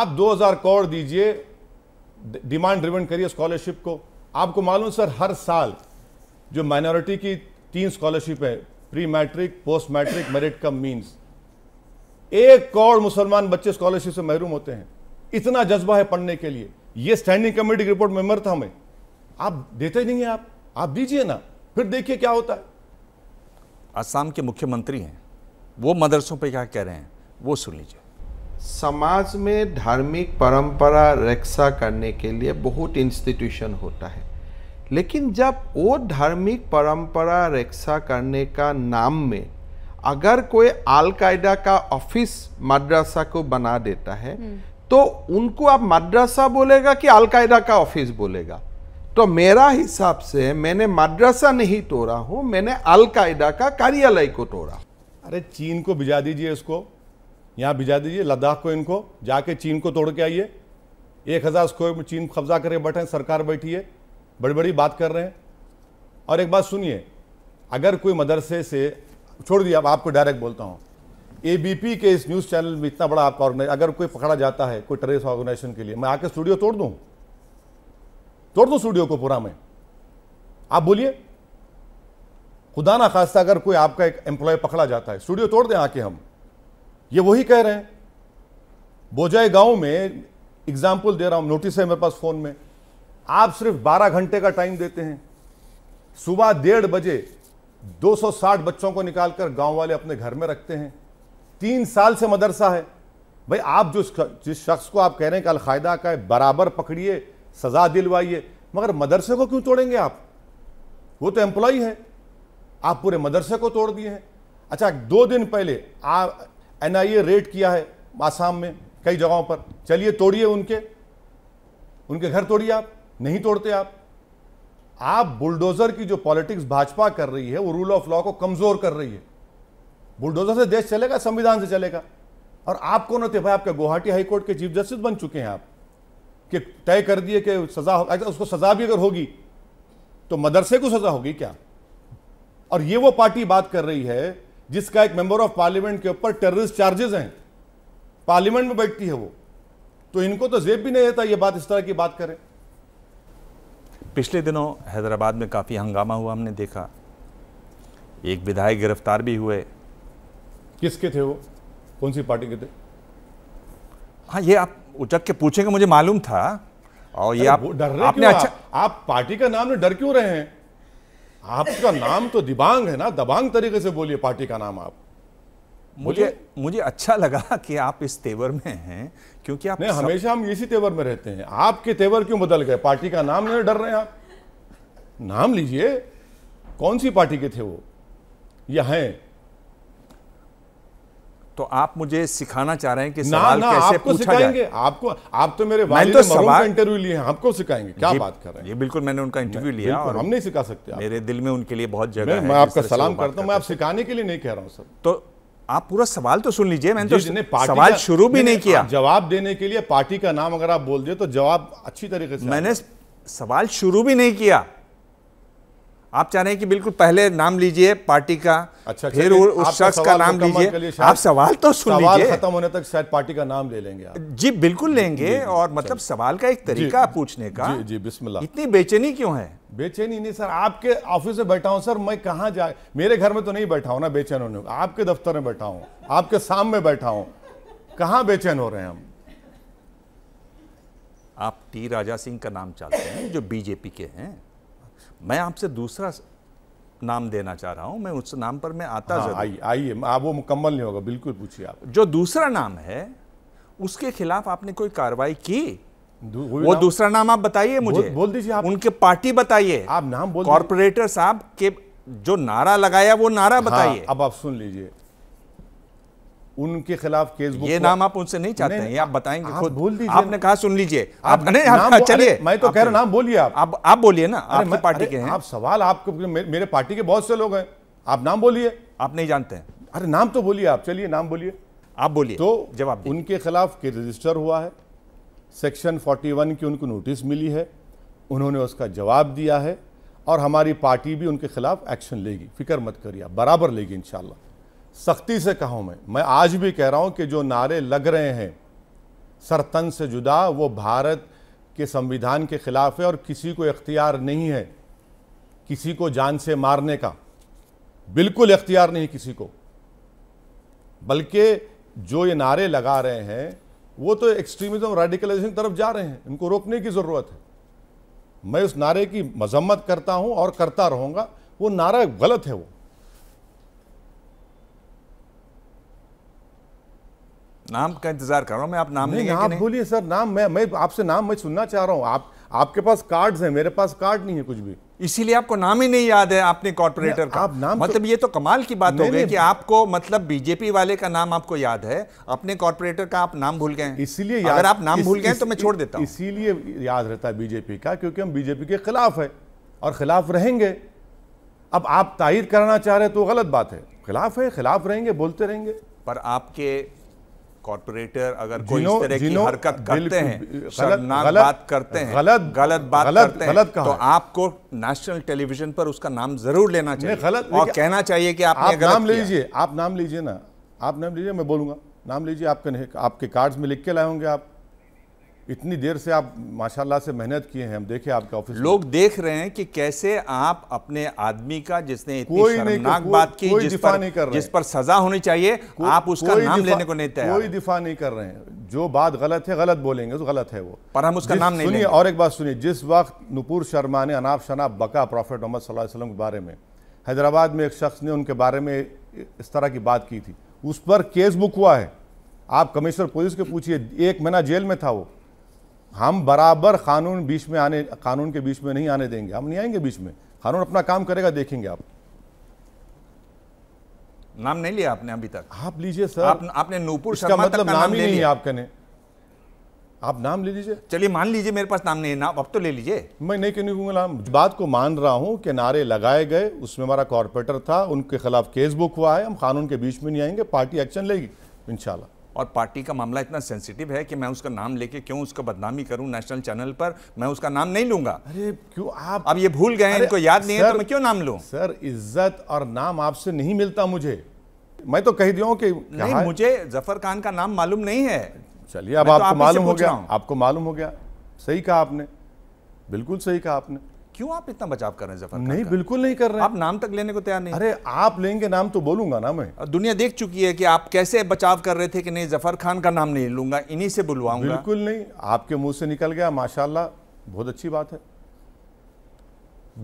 Speaker 3: आप 2000 करोड़ दीजिए डिमांड ड्रिवन करिए स्कॉलरशिप को आपको मालूम सर हर साल जो माइनॉरिटी की तीन स्कॉलरशिप है pre matric post matric merit cum means एक करोड़ मुसलमान बच्चे स्कॉलरशिप से महरूम होते हैं इतना जज्बा है पढ़ने के लिए ये स्टैंडिंग कमेटी की रिपोर्ट मेंबर था मैं आप देते नहीं हैं आप आप दीजिए ना फिर देखिए क्या होता है असम के मुख्यमंत्री
Speaker 1: हैं वो मदरसों पे क्या कह रहे हैं वो सुन लीजिए समाज में
Speaker 3: धार्मिक परंपरा रक्षा करने के लिए बहुत इंस्टीट्यूशन होता है लेकिन जब वो धार्मिक परंपरा रक्षा करने का नाम में
Speaker 2: अगर कोई अलकायदा का ऑफिस मद्रासा को बना देता है हम्म। तो उनको आप मद्रासा बोलेगा कि अलकायदा का ऑफिस बोलेगा तो मेरा
Speaker 3: हिसाब से मैंने मद्रासा नहीं तोड़ा हूँ मैंने अलकायदा का कार्यालय को तोड़ा अरे चीन को भिजा दीजिए उसको यहाँ भिजा दीजिए लद्दाख को इनको जाके चीन को तोड़ के आइए एक हज़ार स्क्वायर में चीन कब्जा करके बैठे हैं सरकार बैठी है बड़ी बड़ी बात कर रहे हैं और एक बात सुनिए अगर कोई मदरसे से छोड़ दिया अब आपको डायरेक्ट बोलता हूँ ए के इस न्यूज़ चैनल में इतना बड़ा आपका ऑर्गेनाइज अगर कोई पकड़ा जाता है कोई ट्रेस ऑर्गेनाइजेशन के लिए मैं आके स्टूडियो तोड़ दूँ तोड़ दूँ स्टूडियो को पूरा मैं आप बोलिए खुदा ना खास्ता अगर कोई आपका एक एम्प्लॉय पकड़ा जाता है स्टूडियो तोड़ दें आके हम ये वही कह रहे हैं बोजाए गांव में एग्जाम्पल दे रहा हूं नोटिस है मेरे पास फोन में आप सिर्फ 12 घंटे का टाइम देते हैं सुबह डेढ़ बजे 260 बच्चों को निकालकर गांव वाले अपने घर में रखते हैं तीन साल से मदरसा है भाई आप जो जिस शख्स को आप कह रहे हैं कि अलकायदा का है बराबर पकड़िए सजा दिलवाइए मगर मदरसे को क्यों तोड़ेंगे आप वो तो एम्प्लॉय है आप पूरे मदरसे को तोड़ दिए हैं अच्छा दो दिन पहले आप एनआईए रेड किया है आसाम में कई जगहों पर चलिए तोड़िए उनके उनके घर तोड़िए आप नहीं तोड़ते आप आप बुलडोजर की जो पॉलिटिक्स भाजपा कर रही है वो रूल ऑफ लॉ को कमजोर कर रही है बुलडोजर से देश चलेगा संविधान से चलेगा और आप कौन होते भाई आपके गुवाहाटी हाईकोर्ट के चीफ जस्टिस बन चुके हैं आप कि तय कर दिए कि सजा हो अच्छा, उसको सजा भी अगर होगी तो मदरसे को सजा होगी क्या और ये वो पार्टी बात कर रही है जिसका एक मेंबर ऑफ पार्लियामेंट के ऊपर टेररिस्ट चार्जेस हैं पार्लियामेंट में बैठती है वो तो इनको तो जेब भी नहीं रहता ये बात इस तरह की बात करें
Speaker 1: पिछले दिनों हैदराबाद में काफ़ी हंगामा हुआ हमने देखा एक विधायक गिरफ्तार भी हुए किसके थे वो कौन सी पार्टी के थे हाँ ये आप
Speaker 3: उचक के पूछेंगे मुझे मालूम था और ये आप डर रहे आपने अच्छा आप पार्टी का नाम डर क्यों रहे हैं आपका नाम तो दिबांग है ना दबांग तरीके से बोलिए पार्टी का नाम आप मुझे मुझे अच्छा लगा कि आप इस तेवर में हैं क्योंकि आप नहीं सब... हमेशा हम इसी तेवर में रहते हैं आपके तेवर क्यों बदल गए पार्टी का नाम नहीं डर रहे हैं आप नाम लीजिए कौन सी पार्टी के थे वो या हैं तो आप मुझे सिखाना चाह रहे हैं कि सवाल ना, ना, कैसे आपको पूछा जाए आपको आप तो मेरे वाले तो सवाल इंटरव्यू लिए हैं आपको सिखाएंगे क्या बात कर रहे हैं ये बिल्कुल मैंने उनका इंटरव्यू लिया और हम नहीं सिखा सकते मेरे दिल में उनके लिए बहुत जगह मैं आपका सलाम करता हूँ मैं आप सिखाने के लिए नहीं कह रहा हूँ सर तो आप पूरा सवाल तो सुन लीजिए मैंने तो सवाल शुरू भी नहीं किया जवाब देने के लिए
Speaker 1: पार्टी का नाम अगर आप बोल दिए तो जवाब अच्छी तरीके से मैंने सवाल शुरू भी नहीं किया आप चाह रहे हैं कि बिल्कुल पहले नाम लीजिए पार्टी का अच्छा, अच्छा फिर उस शख्स का नाम लीजिए आप सवाल तो सुन लीजिए खत्म
Speaker 3: होने तक शायद पार्टी का नाम ले लेंगे आप। जी
Speaker 1: बिल्कुल लेंगे जी, और
Speaker 3: मतलब सवाल का एक तरीका पूछने का जी जी बिस्मिल्लाह इतनी बेचैनी क्यों है बेचैनी नहीं सर आपके ऑफिस में बैठा हूँ सर मैं कहा जा मेरे घर में तो नहीं बैठा हूँ ना बेचैन होने आपके दफ्तर में बैठा हूँ आपके सामने बैठा हूँ कहा बेचैन हो रहे हैं हम
Speaker 1: आप टी राजा सिंह का नाम चाहते हैं जो बीजेपी के हैं मैं आपसे दूसरा नाम देना चाह रहा हूं मैं उस नाम पर मैं आता हाँ, आई आइए आप वो मुकम्मल नहीं होगा बिल्कुल पूछिए आप जो दूसरा नाम है उसके खिलाफ आपने कोई कार्रवाई की दू, वो नाम? दूसरा नाम आप बताइए मुझे बोल, बोल दीजिए आप उनके पार्टी बताइए आप नाम बोल कॉरपोरेटर साहब के जो नारा लगाया वो नारा हाँ, बताइए
Speaker 3: अब आप सुन लीजिए उनके खिलाफ केस ये नाम आप उनसे नहीं चाहते हैं आप बताएंगे खुद बोल दीजिए आपने कहा सुन लीजिए आप नहीं हाँ, चलिए मैं तो कह रहा नाम बोलिए आप आप आप बोलिए ना आप पार्टी के हैं आप सवाल आपके मेरे पार्टी के बहुत से लोग हैं आप नाम बोलिए आप नहीं जानते हैं अरे नाम तो बोलिए आप चलिए नाम बोलिए आप बोलिए तो जवाब उनके खिलाफ के रजिस्टर हुआ है सेक्शन 41 की उनको नोटिस मिली है उन्होंने उसका जवाब दिया है और हमारी पार्टी भी उनके खिलाफ एक्शन लेगी फिक्र मत करिए बराबर लेगी इंशाल्लाह सख्ती से कहूँ मैं मैं आज भी कह रहा हूँ कि जो नारे लग रहे हैं सरतन से जुदा वो भारत के संविधान के ख़िलाफ़ है और किसी को इख्तियार नहीं है किसी को जान से मारने का बिल्कुल इख्तियार नहीं किसी को बल्कि जो ये नारे लगा रहे हैं वो तो एक्सट्रीमिज्म रेडिकलाइजेशन की तरफ जा रहे हैं इनको रोकने की ज़रूरत है मैं उस नारे की मजम्मत करता हूँ और करता रहूँगा वो नारा गलत है वो नाम का इंतजार कर रहा हूँ मैं आप नाम नहीं, नहीं आप बोलिए सर नाम मैं मैं आपसे नाम मैं सुनना चाह रहा हूँ आप आपके पास कार्ड्स हैं मेरे पास कार्ड नहीं है कुछ भी
Speaker 1: इसीलिए आपको नाम ही नहीं याद है आपने कॉर्पोरेटर का
Speaker 3: आप नाम तो- मतलब
Speaker 1: ये तो कमाल की बात हो गई कि आपको मतलब बीजेपी वाले का नाम आपको याद है अपने कॉर्पोरेटर का आप नाम भूल गए इसीलिए अगर आप नाम भूल गए तो मैं
Speaker 3: छोड़ देता हूँ इसीलिए याद रहता है बीजेपी का क्योंकि हम बीजेपी के खिलाफ है और खिलाफ रहेंगे अब आप तायद करना चाह रहे तो गलत बात है खिलाफ है खिलाफ रहेंगे बोलते रहेंगे पर आपके कॉर्पोरेटर अगर कोई इस तरह की हरकत करते हैं शर्मनाक बात करते हैं
Speaker 1: गलत गलत बात गलत, करते गलत हैं तो आपको नेशनल टेलीविजन पर उसका नाम जरूर लेना चाहिए गलत और कहना चाहिए कि आपने आप नाम ले लीजिए
Speaker 3: आप नाम लीजिए ना आप नाम लीजिए मैं बोलूंगा नाम लीजिए आपके आपके कार्ड्स में लिख के लाए होंगे आप इतनी देर से आप माशाल्लाह से मेहनत किए हैं हम देखे आपके ऑफिस लोग देख रहे हैं कि
Speaker 1: कैसे आप अपने आदमी का जिसने इतनी शर्मनाक बात की जिस पर, नहीं कर रहे जिस पर सजा
Speaker 3: होनी चाहिए आप उसका नाम लेने को नहीं तैयार कोई दिफा नहीं कर रहे हैं जो बात गलत है गलत बोलेंगे तो गलत है वो पर हम उसका नाम नहीं सुनिए और एक बात सुनिए जिस वक्त नुपुर शर्मा ने अनाप शनाब बका प्रॉफिट मोहम्मद के बारे में हैदराबाद में एक शख्स ने उनके बारे में इस तरह की बात की थी उस पर केस बुक हुआ है आप कमिश्नर पुलिस के पूछिए एक महीना जेल में था वो हम बराबर कानून बीच में आने कानून के बीच में नहीं आने देंगे हम नहीं आएंगे बीच में कानून अपना काम करेगा देखेंगे आप
Speaker 1: नाम नहीं लिया आपने अभी तक
Speaker 3: आप लीजिए सर आप, आपने नूपुर शर्मा मतलब का नाम नहीं है
Speaker 1: ने आप नाम ले लीजिए चलिए मान लीजिए मेरे पास नाम नहीं है नाम अब तो ले
Speaker 3: लीजिए मैं नहीं क्यों नहीं कहूँगा नाम बात को मान रहा हूं कि नारे लगाए गए उसमें हमारा कॉरपोरेटर था उनके खिलाफ केस बुक हुआ है हम कानून के बीच में नहीं आएंगे पार्टी एक्शन लेगी इनशाला
Speaker 1: और पार्टी का मामला इतना सेंसिटिव है कि मैं उसका नाम लेके क्यों उसका बदनामी करूं नेशनल चैनल पर मैं उसका नाम नहीं लूंगा अरे क्यों आप अब ये भूल गए इनको याद नहीं सर, है तो मैं
Speaker 3: क्यों नाम लूं सर इज्जत और नाम आपसे नहीं मिलता मुझे मैं तो कह दिया कि नहीं मुझे जफर खान का नाम मालूम नहीं है चलिए अब तो आपको मालूम हो गया आपको मालूम हो गया सही कहा आपने बिल्कुल सही कहा आपने क्यों आप इतना बचाव कर रहे हैं जफर नहीं बिल्कुल नहीं कर रहे हैं आप नाम तक लेने को तैयार नहीं अरे आप लेंगे नाम तो बोलूंगा ना मैं
Speaker 1: दुनिया देख चुकी है कि आप कैसे बचाव कर रहे थे कि नहीं जफर खान का नाम नहीं लूंगा इन्हीं से बुलवाऊंगा बिल्कुल
Speaker 3: नहीं आपके मुंह से निकल गया माशाला बहुत अच्छी बात है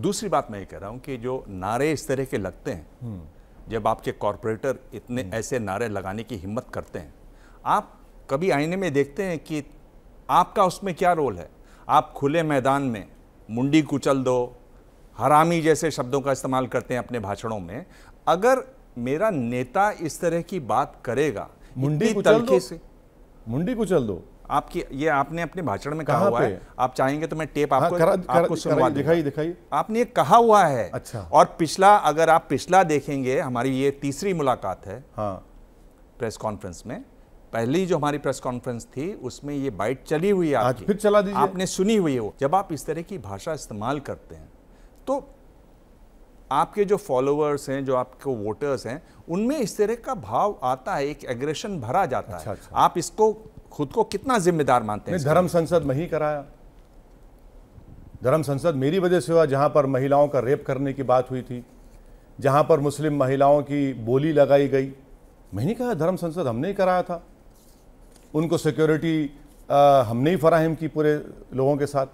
Speaker 1: दूसरी बात मैं ये कह रहा हूं कि जो नारे इस तरह के लगते हैं
Speaker 3: हम्म।
Speaker 1: जब आपके कॉरपोरेटर इतने हम्म। ऐसे नारे लगाने की हिम्मत करते हैं आप कभी आईने में देखते हैं कि आपका उसमें क्या रोल है आप खुले मैदान में मुंडी कुचल दो हरामी जैसे शब्दों का इस्तेमाल करते हैं अपने भाषणों में अगर मेरा नेता इस तरह की बात करेगा मुंडी कुचल दो से मुंडी कुचल दो आपकी ये आपने अपने भाषण में कहा हुआ है आप चाहेंगे तो मैं टेप हाँ, आपको हाँ, करा, करा, आपको सुनवा दिखाई दिखाई आपने ये कहा हुआ है अच्छा और पिछला अगर आप पिछला देखेंगे हमारी ये तीसरी मुलाकात है हाँ प्रेस कॉन्फ्रेंस में पहली जो हमारी प्रेस कॉन्फ्रेंस थी उसमें ये बाइट चली हुई आज फिर चला दीजिए आपने सुनी हुई हो जब आप इस तरह की भाषा इस्तेमाल करते हैं तो आपके जो फॉलोअर्स हैं जो आपके वोटर्स हैं उनमें इस तरह का भाव आता है एक एग्रेशन भरा जाता अच्छा, है अच्छा। आप इसको खुद को कितना जिम्मेदार मानते
Speaker 3: हैं धर्म संसद में ही कराया धर्म संसद मेरी वजह से हुआ जहां पर महिलाओं का रेप करने की बात हुई थी जहां पर मुस्लिम महिलाओं की बोली लगाई गई मैंने कहा धर्म संसद हमने ही कराया था उनको सिक्योरिटी हमने ही फराहम की पूरे लोगों के साथ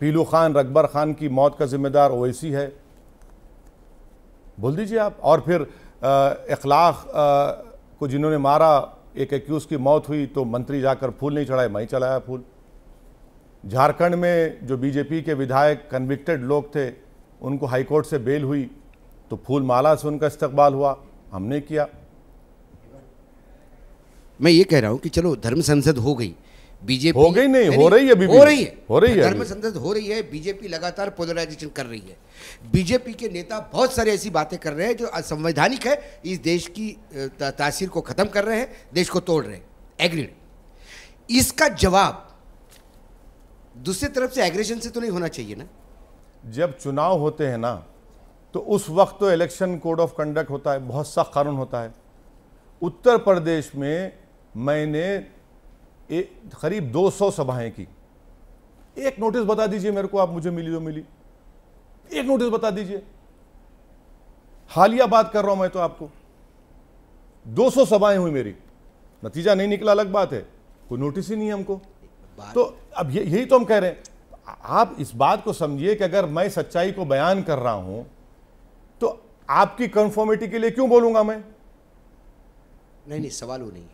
Speaker 3: पीलू खान रकबर खान की मौत का जिम्मेदार ओवैसी है भूल दीजिए आप और फिर इखलाक को जिन्होंने मारा एक एक्यूज़ की मौत हुई तो मंत्री जाकर फूल नहीं चढ़ाए मैं चलाया फूल झारखंड में जो बीजेपी के विधायक कन्विक्टेड लोग थे उनको हाईकोर्ट से बेल हुई तो फूल माला से उनका इस्तकबाल
Speaker 5: हुआ हमने किया मैं ये कह रहा हूँ कि चलो धर्म संसद हो गई बीजेपी हो गई नहीं हो रही है हो रही है हो रही है धर्म संसद हो रही है बीजेपी लगातार पोलराइजेशन कर रही है बीजेपी के नेता बहुत सारे ऐसी बातें कर रहे हैं जो असंवैधानिक है इस देश की तासीर को खत्म कर रहे हैं देश को तोड़ रहे हैं एग्रीड इसका जवाब दूसरी तरफ से एग्रेशन से तो नहीं होना चाहिए ना
Speaker 3: जब चुनाव होते हैं ना तो उस वक्त तो इलेक्शन कोड ऑफ कंडक्ट होता है बहुत सख्त कानून होता है उत्तर प्रदेश में मैंने एक करीब 200 सभाएं की एक नोटिस बता दीजिए मेरे को आप मुझे मिली जो तो मिली एक नोटिस बता दीजिए हालिया बात कर रहा हूं मैं तो आपको 200 सभाएं हुई मेरी नतीजा नहीं निकला अलग बात है कोई नोटिस ही नहीं हमको तो अब ये यही तो हम कह रहे हैं आप इस बात को समझिए कि अगर मैं सच्चाई को बयान कर रहा हूं तो आपकी कंफर्मिटी के लिए क्यों बोलूंगा मैं
Speaker 5: नहीं नहीं सवाल वो नहीं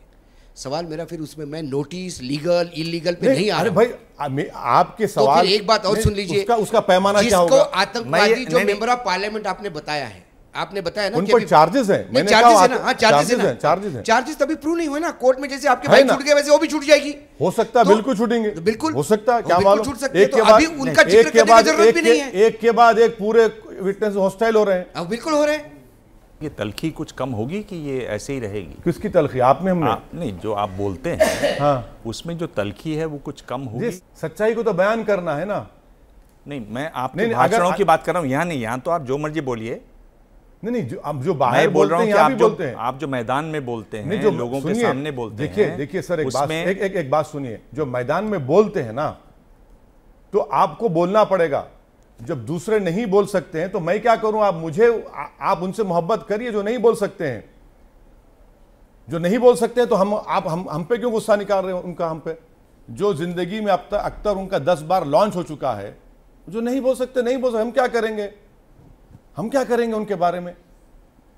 Speaker 5: सवाल मेरा फिर उसमें मैं नोटिस लीगल इलीगल पे नहीं, आ रहा भाई आपके तो सवाल तो एक बात और सुन लीजिए उसका, उसका पैमाना क्या होगा आतंकवादी जो मेंबर ऑफ पार्लियामेंट आपने बताया है आपने बताया ना उन पर चार्जेस
Speaker 3: हैं चार्जेस है
Speaker 5: चार्जेस तभी प्रूव नहीं हुए ना कोर्ट में जैसे आपके भाई छूट गए वैसे वो भी छूट जाएगी
Speaker 3: हो सकता है तो बिल्कुल छूटेंगे तो बिल्कुल हो सकता है क्या छूट सकते एक उनका जरूरत भी नहीं है एक के बाद एक पूरे विटनेस हॉस्टाइल हो रहे हैं बिल्कुल हो रहे हैं
Speaker 1: ये तलखी कुछ कम होगी कि ये ऐसे ही रहेगी किसकी तलखी आप में हमने आ, नहीं जो आप बोलते हैं हाँ उसमें जो तलखी है वो कुछ कम होगी
Speaker 3: सच्चाई को तो बयान करना है ना
Speaker 1: नहीं मैं नहीं, भाषणों की बात कर रहा हूँ यहाँ नहीं यहाँ तो आप जो मर्जी बोलिए नहीं नहीं जो आप जो बाहर बोल रहा हूँ आप आप जो मैदान में बोलते हैं जो लोगों के सामने बोलते हैं देखिए देखिए सर एक बात एक
Speaker 3: एक बात सुनिए जो मैदान में बोलते हैं ना तो आपको बोलना पड़ेगा जब दूसरे नहीं बोल सकते हैं तो मैं क्या करूं आप मुझे आ, आप उनसे मोहब्बत करिए जो नहीं बोल सकते हैं जो नहीं बोल सकते हैं तो हम आप हम हम पे क्यों गुस्सा निकाल रहे हो उनका हम पे जो जिंदगी में अब तक अक्तर उनका दस बार लॉन्च हो चुका है जो नहीं बोल सकते नहीं बोल सकते हम क्या करेंगे हम क्या करेंगे उनके बारे में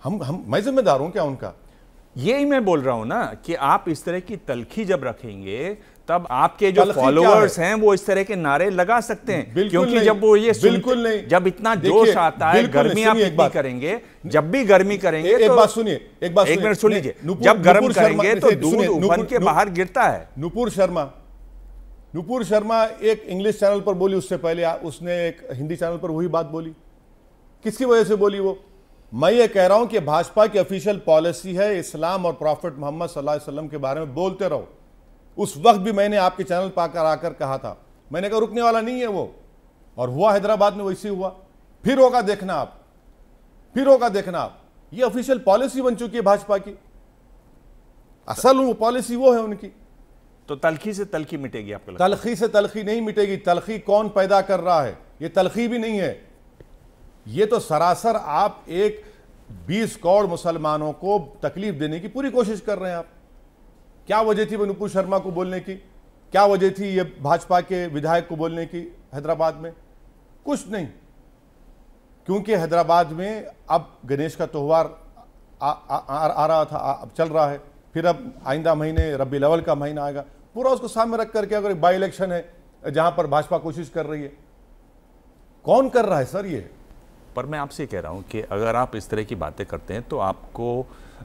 Speaker 3: हम हम मैं जिम्मेदार हूं क्या उनका यही मैं बोल रहा हूं ना कि आप इस तरह की तलखी जब रखेंगे
Speaker 1: तब आपके जो फॉलोअर्स हैं वो इस तरह के नारे लगा सकते हैं क्योंकि जब वो ये बिल्कुल नहीं जब इतना जोश आता है गर्मी आप एक बार करेंगे जब भी गर्मी करेंगे एक, तो- बात सुनिए एक बात एक मिनट सुन लीजिए जब गर्म करेंगे तो दूध के बाहर
Speaker 3: गिरता है नुपुर शर्मा नुपुर शर्मा एक इंग्लिश चैनल पर बोली उससे पहले उसने एक हिंदी चैनल पर वही बात बोली किसकी वजह से बोली वो मैं ये कह रहा हूं कि भाजपा की ऑफिशियल पॉलिसी है इस्लाम और प्रॉफिट मोहम्मद सल्लल्लाहु अलैहि वसल्लम के बारे में बोलते रहो उस वक्त भी मैंने आपके चैनल पाकर आकर कहा था मैंने कहा रुकने वाला नहीं है वो और हुआ हैदराबाद में वैसे हुआ फिर होगा देखना आप फिर होगा देखना आप ये ऑफिशियल पॉलिसी बन चुकी है भाजपा की असल वो पॉलिसी वो है उनकी
Speaker 1: तो तलखी से तलखी मिटेगी आपको
Speaker 3: तलखी से तलखी नहीं मिटेगी तलखी कौन पैदा कर रहा है ये तलखी भी नहीं है ये तो सरासर आप एक 20 करोड़ मुसलमानों को तकलीफ देने की पूरी कोशिश कर रहे हैं आप क्या वजह थी नुपुर शर्मा को बोलने की क्या वजह थी ये भाजपा के विधायक को बोलने की हैदराबाद में कुछ नहीं क्योंकि हैदराबाद में अब गणेश का त्यौहार आ, आ, आ, आ रहा था आ, अब चल रहा है फिर अब आइंदा महीने रबी लेवल का महीना आएगा पूरा उसको सामने रख करके अगर बाई इलेक्शन है जहां पर भाजपा कोशिश कर रही है कौन कर रहा है सर ये
Speaker 1: पर मैं आपसे कह रहा हूं कि अगर आप इस तरह की बातें करते हैं तो आपको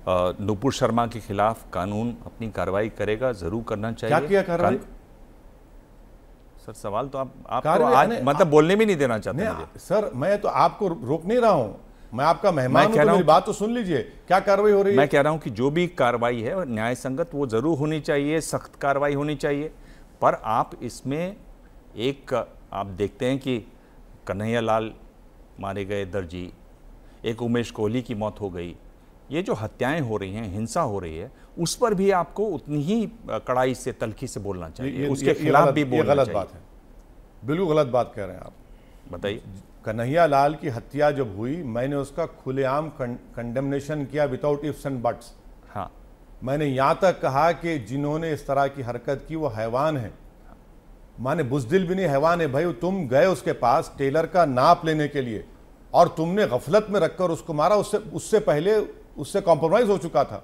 Speaker 1: नुपुर शर्मा के खिलाफ कानून अपनी कार्रवाई करेगा जरूर करना चाहिए क्या किया कर सर सवाल तो आप मतलब आप तो आज मतलब बोलने भी नहीं देना
Speaker 3: चाहते सर मैं तो आपको रोक नहीं रहा हूं मैं आपका मेहमान कह तो रहा तो बात तो सुन लीजिए क्या कार्रवाई हो रही है मैं
Speaker 1: कह रहा हूं कि जो भी कार्रवाई है न्याय संगत वो जरूर होनी चाहिए सख्त कार्रवाई होनी चाहिए पर आप इसमें एक आप देखते हैं कि कन्हैया लाल मारे गए दर्जी एक उमेश कोहली की मौत हो गई ये जो हत्याएं हो रही हैं हिंसा हो रही है उस पर भी आपको उतनी ही कड़ाई से तलखी
Speaker 3: से बोलना चाहिए ये, उसके खिलाफ भी बोलना गलत बात है बिल्कुल गलत बात कह रहे हैं आप बताइए कन्हैया लाल की हत्या जब हुई मैंने उसका खुलेआम कंडेमनेशन किया विदाउट इफ्स एंड बट्स हाँ मैंने यहाँ तक कहा कि जिन्होंने इस तरह की हरकत की वो हैवान है माने बुजदिल भी नहीं हैवान है भाई तुम गए उसके पास टेलर का नाप लेने के लिए और तुमने गफलत में रखकर उसको मारा उससे उससे पहले उससे कॉम्प्रोमाइज हो चुका था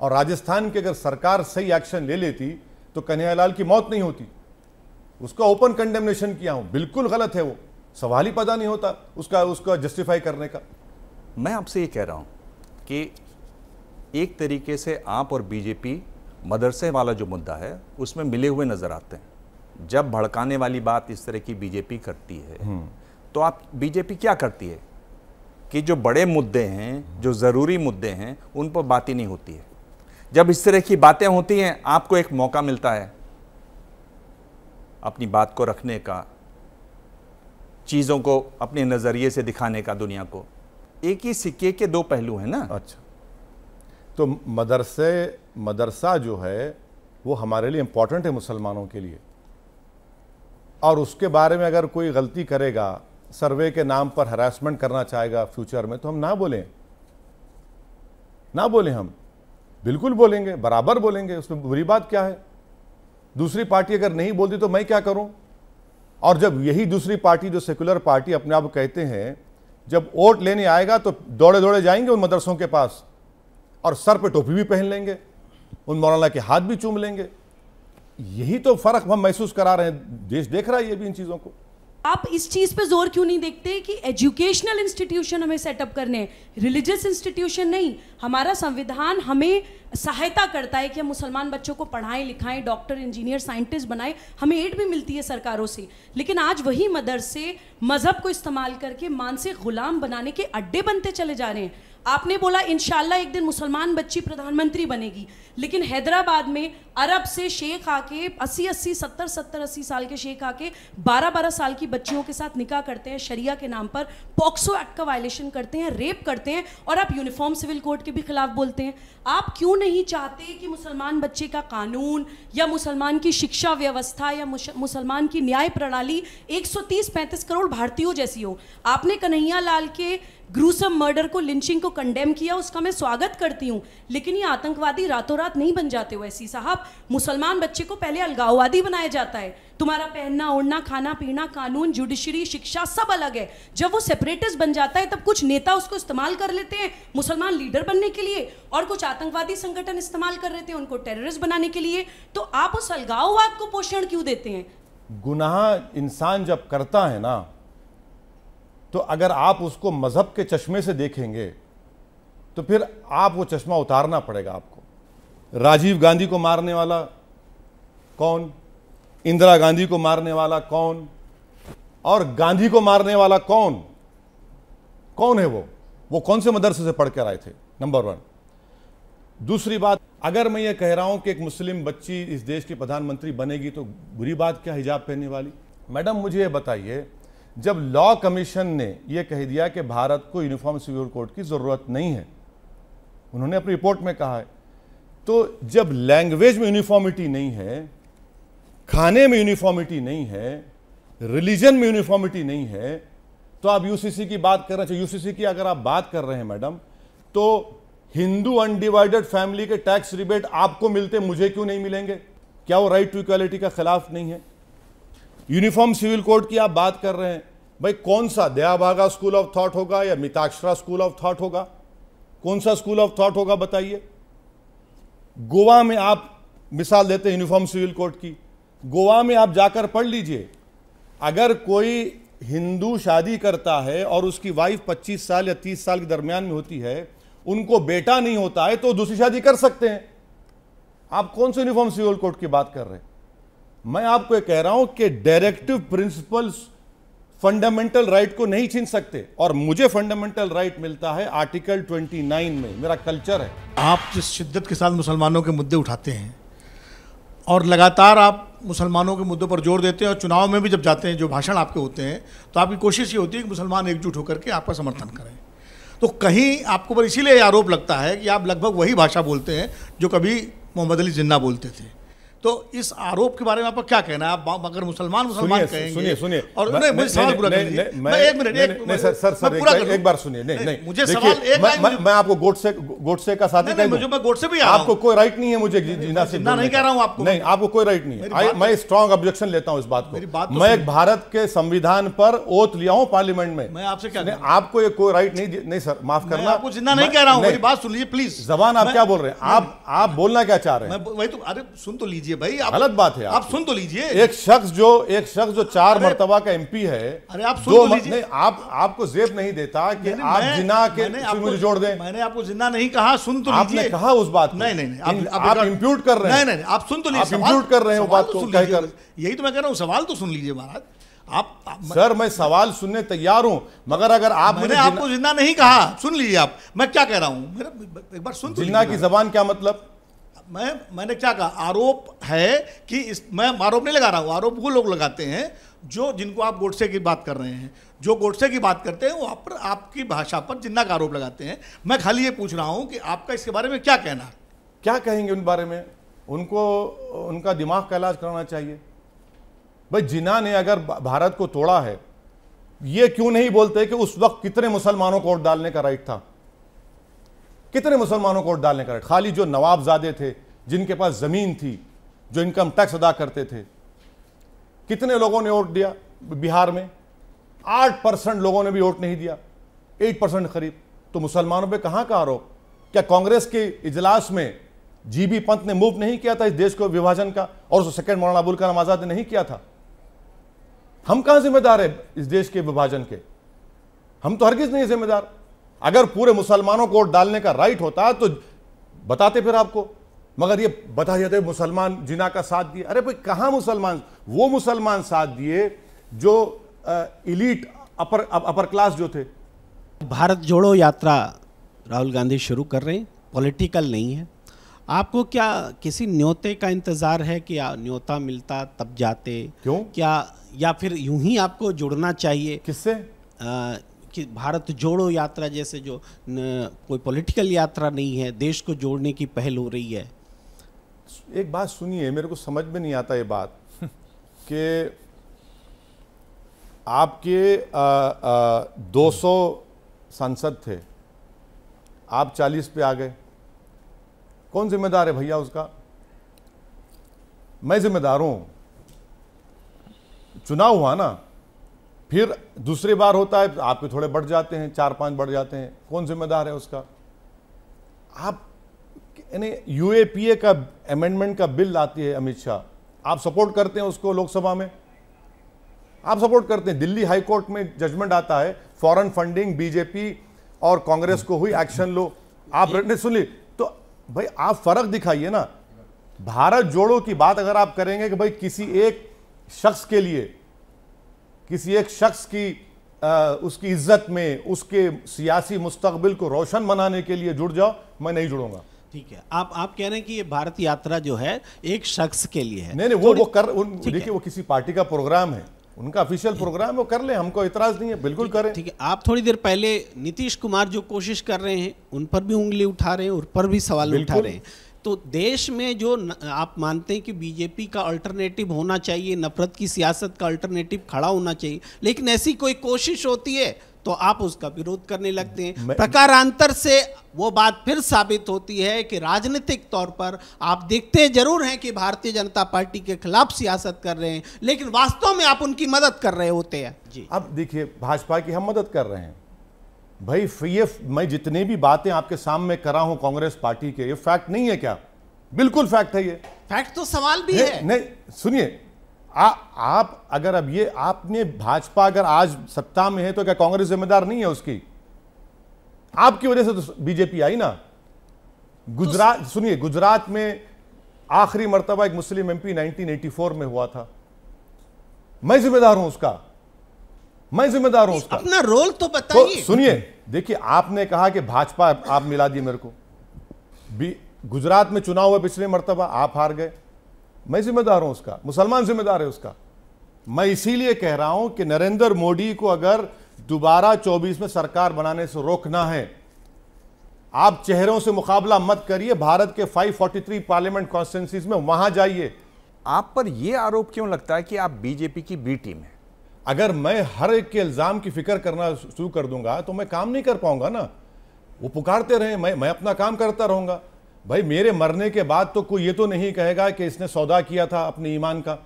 Speaker 3: और राजस्थान की अगर सरकार सही एक्शन ले लेती तो कन्हैयालाल की मौत नहीं होती उसका ओपन कंडेमनेशन किया हूं बिल्कुल गलत है वो सवाल ही पता नहीं होता उसका उसका जस्टिफाई करने का मैं आपसे ये कह रहा हूं कि
Speaker 1: एक तरीके से आप और बीजेपी मदरसे वाला जो मुद्दा है उसमें मिले हुए नजर आते हैं जब भड़काने वाली बात इस तरह की बीजेपी करती है हम्म। तो आप बीजेपी क्या करती है कि जो बड़े मुद्दे हैं जो ज़रूरी मुद्दे हैं उन पर बात ही नहीं होती है जब इस तरह की बातें होती हैं आपको एक मौका मिलता है अपनी बात को रखने का चीज़ों को अपने नज़रिए से दिखाने का दुनिया को एक ही सिक्के के दो पहलू हैं ना अच्छा
Speaker 3: तो मदरसे मदरसा जो है वो हमारे लिए इम्पॉर्टेंट है मुसलमानों के लिए और उसके बारे में अगर कोई गलती करेगा सर्वे के नाम पर हरासमेंट करना चाहेगा फ्यूचर में तो हम ना बोलें ना बोलें हम बिल्कुल बोलेंगे बराबर बोलेंगे उसमें बुरी बात क्या है दूसरी पार्टी अगर नहीं बोलती तो मैं क्या करूं और जब यही दूसरी पार्टी जो सेकुलर पार्टी अपने आप कहते हैं जब वोट लेने आएगा तो दौड़े दौड़े जाएंगे उन मदरसों के पास और सर पे टोपी भी पहन लेंगे उन मौलाना के हाथ भी चूम लेंगे यही तो फर्क हम महसूस करा रहे हैं देश देख रहा है ये भी इन चीज़ों को
Speaker 7: आप इस चीज़ पे जोर क्यों नहीं देखते कि एजुकेशनल इंस्टीट्यूशन हमें सेटअप करने हैं रिलीजियस इंस्टीट्यूशन नहीं हमारा संविधान हमें सहायता करता है कि हम मुसलमान बच्चों को पढ़ाएं लिखाएं डॉक्टर इंजीनियर साइंटिस्ट बनाएं हमें एड भी मिलती है सरकारों से लेकिन आज वही मदरसे मज़हब को इस्तेमाल करके मानसिक गुलाम बनाने के अड्डे बनते चले जा रहे हैं आपने बोला इनशाला एक दिन मुसलमान बच्ची प्रधानमंत्री बनेगी लेकिन हैदराबाद में अरब से शेख आके अस्सी अस्सी सत्तर सत्तर अस्सी साल के शेख आके बारह बारह साल की बच्चियों के साथ निकाह करते हैं शरिया के नाम पर पॉक्सो एक्ट का वायलेशन करते हैं रेप करते हैं और आप यूनिफॉर्म सिविल कोड के भी खिलाफ बोलते हैं आप क्यों नहीं चाहते कि मुसलमान बच्चे का कानून या मुसलमान की शिक्षा व्यवस्था या मुसलमान की न्याय प्रणाली एक सौ करोड़ भारतीयों जैसी हो आपने कन्हैया लाल के ग्रूसम मर्डर को लिंचिंग को कंडेम किया उसका मैं स्वागत करती हूँ लेकिन ये आतंकवादी रातों रात नहीं बन जाते हो ऐसी साहब मुसलमान बच्चे को पहले अलगाववादी बनाया जाता है तुम्हारा पहनना ओढ़ना खाना पीना कानून जुडिशरी शिक्षा सब अलग है जब वो सेपरेटिस्ट बन जाता है तब कुछ नेता उसको इस्तेमाल कर लेते हैं मुसलमान लीडर बनने के लिए और कुछ आतंकवादी संगठन इस्तेमाल कर रहे थे उनको टेररिस्ट बनाने के लिए तो आप उस अलगाववाद को पोषण क्यों देते हैं
Speaker 3: गुनाह इंसान जब करता है ना तो अगर आप उसको मज़हब के चश्मे से देखेंगे तो फिर आप वो चश्मा उतारना पड़ेगा आपको राजीव गांधी को मारने वाला कौन इंदिरा गांधी को मारने वाला कौन और गांधी को मारने वाला कौन कौन है वो वो कौन से मदरसे से पढ़कर आए थे नंबर वन दूसरी बात अगर मैं ये कह रहा हूं कि एक मुस्लिम बच्ची इस देश की प्रधानमंत्री बनेगी तो बुरी बात क्या हिजाब पहनने वाली मैडम मुझे ये बताइए जब लॉ कमीशन ने यह कह दिया कि भारत को यूनिफॉर्म सिविल कोड की ज़रूरत नहीं है उन्होंने अपनी रिपोर्ट में कहा है तो जब लैंग्वेज में यूनिफॉर्मिटी नहीं है खाने में यूनिफॉर्मिटी नहीं है रिलीजन में यूनिफॉर्मिटी नहीं है तो आप यूसीसी की बात कर रहे हैं यूसीसी की अगर आप बात कर रहे हैं मैडम तो हिंदू अनडिवाइडेड फैमिली के टैक्स रिबेट आपको मिलते मुझे क्यों नहीं मिलेंगे क्या वो राइट टू इक्वालिटी का खिलाफ नहीं है यूनिफॉर्म सिविल कोड की आप बात कर रहे हैं भाई कौन सा दयाभागा स्कूल ऑफ थॉट होगा या मिताक्षरा स्कूल ऑफ थॉट होगा कौन सा स्कूल ऑफ थॉट होगा बताइए गोवा में आप मिसाल देते हैं यूनिफॉर्म सिविल कोड की गोवा में आप जाकर पढ़ लीजिए अगर कोई हिंदू शादी करता है और उसकी वाइफ 25 साल या 30 साल के दरमियान में होती है उनको बेटा नहीं होता है तो दूसरी शादी कर सकते हैं आप कौन से यूनिफॉर्म सिविल कोड की बात कर रहे हैं मैं आपको ये कह रहा हूं कि डायरेक्टिव प्रिंसिपल्स फंडामेंटल राइट को नहीं छीन सकते और मुझे फंडामेंटल राइट मिलता है आर्टिकल 29 में मेरा
Speaker 2: कल्चर है आप जिस शिद्दत के साथ मुसलमानों के मुद्दे उठाते हैं और लगातार आप मुसलमानों के मुद्दों पर जोर देते हैं और चुनाव में भी जब जाते हैं जो भाषण आपके होते हैं तो आपकी कोशिश ये होती है कि मुसलमान एकजुट होकर के आपका समर्थन करें तो कहीं आपको पर इसीलिए आरोप लगता है कि आप लगभग वही भाषा बोलते हैं जो कभी मोहम्मद अली जिन्ना बोलते थे तो इस आरोप के बारे में आपका क्या कहना है आप अगर मुसलमान मुसलमान सुनिए सुनिए और नहीं मुझे सवाल पूरा मैं एक मिनट एक नहीं सर सर सर एक
Speaker 3: बार सुनिए नहीं नहीं मुझे सवाल एक मैं आपको गोट से का साथ नहीं मुझे मैं भी आपको कोई राइट नहीं है मुझे जिंदा से नहीं कह रहा हूं आपको नहीं आपको कोई राइट नहीं है मैं स्ट्रांग तो- ऑब्जेक्शन लेता हूं इस बात को तो मैं एक भारत के संविधान पर ओथ लिया हूं पार्लियामेंट में मैं आपसे क्या आपको ये कोई राइट नहीं नहीं सर माफ करना आपको जिन्ना नहीं कह रहा हूं मेरी
Speaker 2: बात सुन लीजिए प्लीज जबान आप क्या बोल रहे हैं
Speaker 3: आप आप बोलना क्या चाह रहे हैं
Speaker 2: वही तो अरे सुन तो लीजिए लीजिए भाई आप गलत बात है आप सुन तो लीजिए एक
Speaker 3: शख्स जो एक शख्स जो चार मरतबा का एमपी है अरे आप सुन तो लीजिए
Speaker 2: आप आपको जेब नहीं देता कि आप जिना के मुझे जोड़ दें मैंने आपको जिन्ना नहीं कहा सुन तो आपने कहा उस बात नहीं नहीं आप इम्प्यूट कर रहे हैं आप सुन तो लीजिए इम्प्यूट कर रहे हैं बात तो को कहकर यही तो मैं कह रहा हूँ सवाल तो सुन लीजिए महाराज आप, आप सर मैं सवाल सुनने तैयार हूं मगर अगर आप मैंने आपको जिंदा नहीं कहा सुन लीजिए आप मैं क्या कह रहा हूं मेरा एक बार सुन तो जिन्ना की जबान क्या मतलब मैं मैंने क्या कहा आरोप है कि इस मैं आरोप नहीं लगा रहा हूँ आरोप वो लोग लगाते हैं जो जिनको आप गोडसे की बात कर रहे हैं जो गोडसे की बात करते हैं वो आप पर आपकी भाषा पर जिन्ना का आरोप लगाते हैं मैं खाली ये पूछ रहा हूँ कि आपका इसके बारे में क्या कहना क्या कहेंगे उन बारे में उनको उनका दिमाग का
Speaker 3: इलाज कराना चाहिए भाई जिन्ना ने अगर भारत को तोड़ा है ये क्यों नहीं बोलते कि उस वक्त कितने मुसलमानों को वोट डालने का राइट था कितने मुसलमानों को वोट डालने का खाली जो नवाबजादे थे जिनके पास ज़मीन थी जो इनकम टैक्स अदा करते थे कितने लोगों ने वोट दिया बिहार में आठ परसेंट लोगों ने भी वोट नहीं दिया एट परसेंट करीब तो मुसलमानों पे कहाँ का आरोप क्या कांग्रेस के इजलास में जीबी पंत ने मूव नहीं किया था इस देश को विभाजन का और उसे सेकेंड मौलाना अबुल कलाम आज़ाद ने नहीं किया था हम कहाँ जिम्मेदार है इस देश के विभाजन के हम तो हरगिज़ नहीं जिम्मेदार अगर पूरे मुसलमानों को वोट डालने का राइट होता तो बताते फिर आपको मगर ये बता देते मुसलमान जिना का साथ दिए अरे भाई कहाँ मुसलमान वो मुसलमान साथ दिए जो इलीट
Speaker 6: अपर अपर क्लास जो थे भारत जोड़ो यात्रा राहुल गांधी शुरू कर रहे हैं पॉलिटिकल नहीं है आपको क्या किसी न्योते का इंतज़ार है कि न्योता मिलता तब जाते क्यों क्या या फिर यूं ही आपको जुड़ना चाहिए किससे कि भारत जोड़ो यात्रा जैसे जो न, कोई पॉलिटिकल यात्रा नहीं है देश को जोड़ने की पहल हो रही है एक बात सुनिए मेरे को समझ में
Speaker 3: नहीं आता ये बात *laughs* कि आपके आ, आ, 200 सांसद थे आप 40 पे आ गए कौन जिम्मेदार है भैया उसका मैं जिम्मेदार हूं चुनाव हुआ ना फिर दूसरी बार होता है आपके थोड़े बढ़ जाते हैं चार पांच बढ़ जाते हैं कौन जिम्मेदार है उसका आप यानी यूएपीए का अमेंडमेंट का बिल लाती है अमित शाह आप सपोर्ट करते हैं उसको लोकसभा में आप सपोर्ट करते हैं दिल्ली हाई कोर्ट में जजमेंट आता है फॉरेन फंडिंग बीजेपी और कांग्रेस को हुई एक्शन लो आप ने सुन ली तो भाई आप फर्क दिखाइए ना भारत जोड़ो की बात अगर आप करेंगे कि भाई किसी एक शख्स के लिए किसी एक शख्स की आ, उसकी इज्जत में उसके सियासी मुस्तबिल को रोशन बनाने के लिए जुड़ जाओ मैं नहीं जुड़ूंगा
Speaker 6: ठीक है आप आप कह रहे हैं कि ये भारत यात्रा जो है एक शख्स के लिए है नहीं नहीं वो वो कर देखिए वो किसी पार्टी का प्रोग्राम है उनका ऑफिशियल प्रोग्राम वो कर ले हमको इतराज नहीं है बिल्कुल करें ठीक है आप थोड़ी देर पहले नीतीश कुमार जो कोशिश कर रहे हैं उन पर भी उंगली उठा रहे हैं उन पर भी सवाल उठा रहे हैं तो देश में जो न, आप मानते हैं कि बीजेपी का अल्टरनेटिव होना चाहिए नफरत की सियासत का अल्टरनेटिव खड़ा होना चाहिए लेकिन ऐसी कोई कोशिश होती है तो आप उसका विरोध करने लगते हैं प्रकारांतर से वो बात फिर साबित होती है कि राजनीतिक तौर पर आप देखते जरूर हैं कि भारतीय जनता पार्टी के खिलाफ सियासत कर रहे हैं लेकिन वास्तव में आप उनकी मदद कर रहे होते हैं जी अब देखिए भाजपा
Speaker 3: की हम मदद कर रहे हैं भाई ये मैं जितने भी बातें आपके सामने करा हूं कांग्रेस पार्टी के ये फैक्ट नहीं है क्या बिल्कुल फैक्ट है ये फैक्ट
Speaker 6: तो सवाल भी है
Speaker 3: नहीं सुनिए आप अगर अब ये आपने भाजपा अगर आज सत्ता में है तो क्या कांग्रेस जिम्मेदार नहीं है उसकी आपकी वजह से तो बीजेपी आई ना गुजरात तो सुनिए गुजरात में आखिरी मरतबा एक मुस्लिम एमपी 1984 में हुआ था मैं जिम्मेदार हूं उसका मैं जिम्मेदार हूं अपना रोल तो बताइए तो सुनिए देखिए आपने कहा कि भाजपा आप मिला दी मेरे को गुजरात में चुनाव हुआ पिछले मरतबा आप हार गए मैं जिम्मेदार हूं उसका मुसलमान जिम्मेदार है उसका मैं इसीलिए कह रहा हूं कि नरेंद्र मोदी को अगर दोबारा 24 में सरकार बनाने से रोकना है आप चेहरों से मुकाबला मत करिए भारत के 543 पार्लियामेंट कॉन्स्टिट्यूंसी में वहां जाइए आप पर यह आरोप क्यों लगता है कि आप बीजेपी की बी टीम है अगर मैं हर एक के इल्ज़ाम की फिक्र करना शुरू कर दूंगा तो मैं काम नहीं कर पाऊंगा ना वो पुकारते रहे मैं मैं अपना काम करता रहूंगा भाई मेरे मरने के बाद तो कोई ये तो नहीं कहेगा कि इसने सौदा किया था अपने ईमान का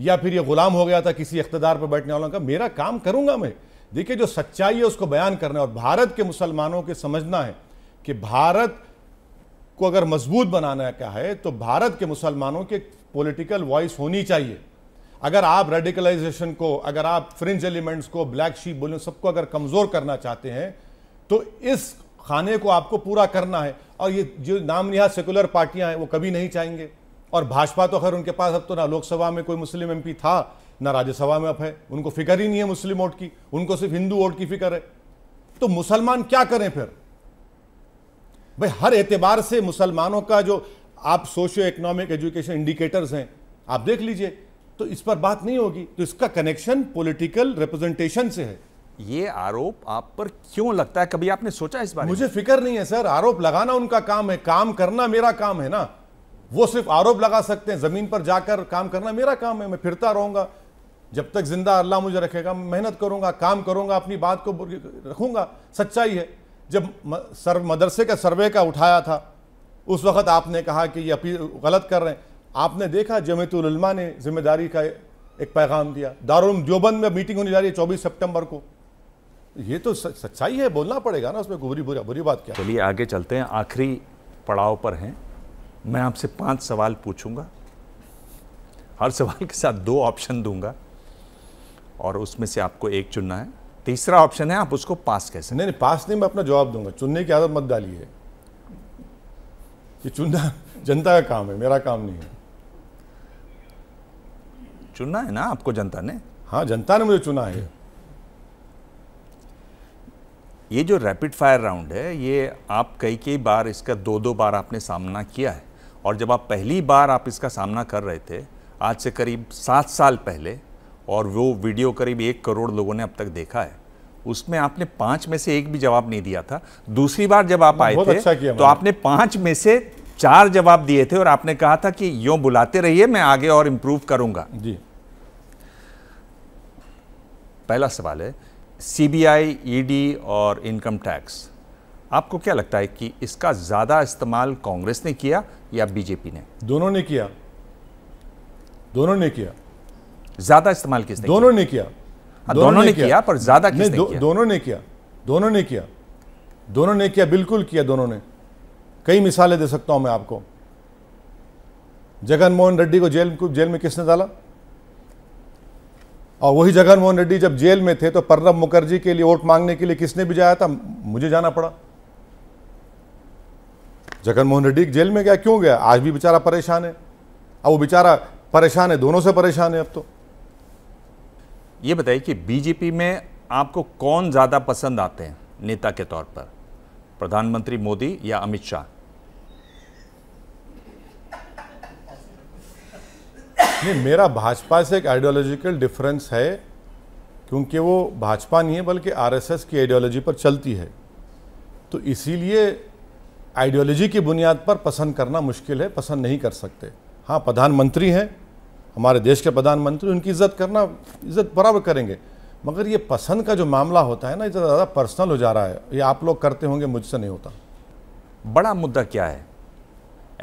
Speaker 3: या फिर ये गुलाम हो गया था किसी इकतदार पर बैठने वालों का मेरा काम करूंगा मैं देखिए जो सच्चाई है उसको बयान करना है और भारत के मुसलमानों के समझना है कि भारत को अगर मजबूत बनाना का है तो भारत के मुसलमानों के पॉलिटिकल वॉइस होनी चाहिए अगर आप रेडिकलाइजेशन को अगर आप फ्रिंज एलिमेंट्स को ब्लैक शीप बोलें सबको अगर कमज़ोर करना चाहते हैं तो इस खाने को आपको पूरा करना है और ये जो नाम यहाँ सेकुलर पार्टियां हैं वो कभी नहीं चाहेंगे और भाजपा तो खैर उनके पास अब तो ना लोकसभा में कोई मुस्लिम एमपी था ना राज्यसभा में अब है उनको फिक्र ही नहीं है मुस्लिम वोट की उनको सिर्फ हिंदू वोट की फिक्र है तो मुसलमान क्या करें फिर भाई हर एतबार से मुसलमानों का जो आप सोशियो इकोनॉमिक एजुकेशन इंडिकेटर्स हैं आप देख लीजिए तो इस पर बात नहीं होगी तो इसका कनेक्शन पॉलिटिकल रिप्रेजेंटेशन से है ये आरोप आप पर क्यों लगता है कभी आपने सोचा इस बारे मुझे फिक्र नहीं है सर आरोप लगाना उनका काम है काम करना मेरा काम है ना वो सिर्फ आरोप लगा सकते हैं जमीन पर जाकर काम करना मेरा काम है मैं फिरता रहूंगा जब तक जिंदा अल्लाह मुझे रखेगा मेहनत करूंगा काम करूंगा अपनी बात को रखूंगा सच्चाई है जब सर्व मदरसे का सर्वे का उठाया था उस वक्त आपने कहा कि ये अपील गलत कर रहे हैं आपने देखा जमयतुलमा ने जिम्मेदारी का एक पैगाम दिया दारुल देवबंद में मीटिंग होने जा रही है चौबीस सितंबर को ये तो सच्चाई है बोलना पड़ेगा ना उसमें बुरी बुरी बुरी बात क्या चलिए आगे चलते हैं आखिरी पड़ाव पर हैं
Speaker 1: मैं आपसे पांच सवाल पूछूंगा हर सवाल के साथ दो ऑप्शन दूंगा और उसमें से आपको एक चुनना है
Speaker 3: तीसरा ऑप्शन है आप उसको पास कैसे नहीं नहीं पास नहीं मैं अपना जवाब दूंगा चुनने की आदत मत डालिए कि चुनना जनता का काम है मेरा काम नहीं है चुना है ना आपको जनता ने हाँ जनता ने मुझे चुना है
Speaker 1: ये जो रैपिड फायर राउंड है ये आप कई कई बार इसका दो दो बार आपने सामना किया है और जब आप पहली बार आप इसका सामना कर रहे थे आज से करीब सात साल पहले और वो वीडियो करीब एक करोड़ लोगों ने अब तक देखा है उसमें आपने पांच में से एक भी जवाब नहीं दिया था दूसरी बार जब आप आए थे अच्छा तो आपने पांच में से चार जवाब दिए थे और आपने कहा था कि यो बुलाते रहिए मैं आगे और इम्प्रूव करूंगा जी पहला सवाल है सीबीआई, ईडी e और इनकम टैक्स आपको क्या लगता है कि इसका ज़्यादा इस्तेमाल कांग्रेस ने किया या बीजेपी ने दोनों ने किया
Speaker 3: दोनों ने किया ज़्यादा इस्तेमाल किसने दोनों ने किया
Speaker 1: दोनों ने किया हाँ, पर ज़्यादा किसने किया
Speaker 3: दोनों ने किया दोनों ने किया दोनों ने किया बिल्कुल किया दोनों ने कई मिसालें दे सकता हूं मैं आपको जगन मोहन रेड्डी को जेल जेल में किसने डाला और वही जगनमोहन रेड्डी जब जेल में थे तो प्रणब मुखर्जी के लिए वोट मांगने के लिए किसने भी जाया था मुझे जाना पड़ा जगनमोहन रेड्डी जेल में गया क्यों गया आज भी बेचारा परेशान है अब वो बेचारा परेशान है दोनों से परेशान है अब तो
Speaker 1: ये बताइए कि बीजेपी में आपको कौन ज़्यादा पसंद आते हैं नेता के तौर पर प्रधानमंत्री मोदी या अमित शाह
Speaker 3: नहीं मेरा भाजपा से एक आइडियोलॉजिकल डिफरेंस है क्योंकि वो भाजपा नहीं है बल्कि आरएसएस की आइडियोलॉजी पर चलती है तो इसीलिए आइडियोलॉजी की बुनियाद पर पसंद करना मुश्किल है पसंद नहीं कर सकते हाँ प्रधानमंत्री हैं हमारे देश के प्रधानमंत्री उनकी इज्जत करना इज्जत बराबर करेंगे मगर ये पसंद का जो मामला होता है ना इतना ज़्यादा पर्सनल हो जा रहा है ये आप लोग करते होंगे मुझसे नहीं होता बड़ा मुद्दा
Speaker 1: क्या है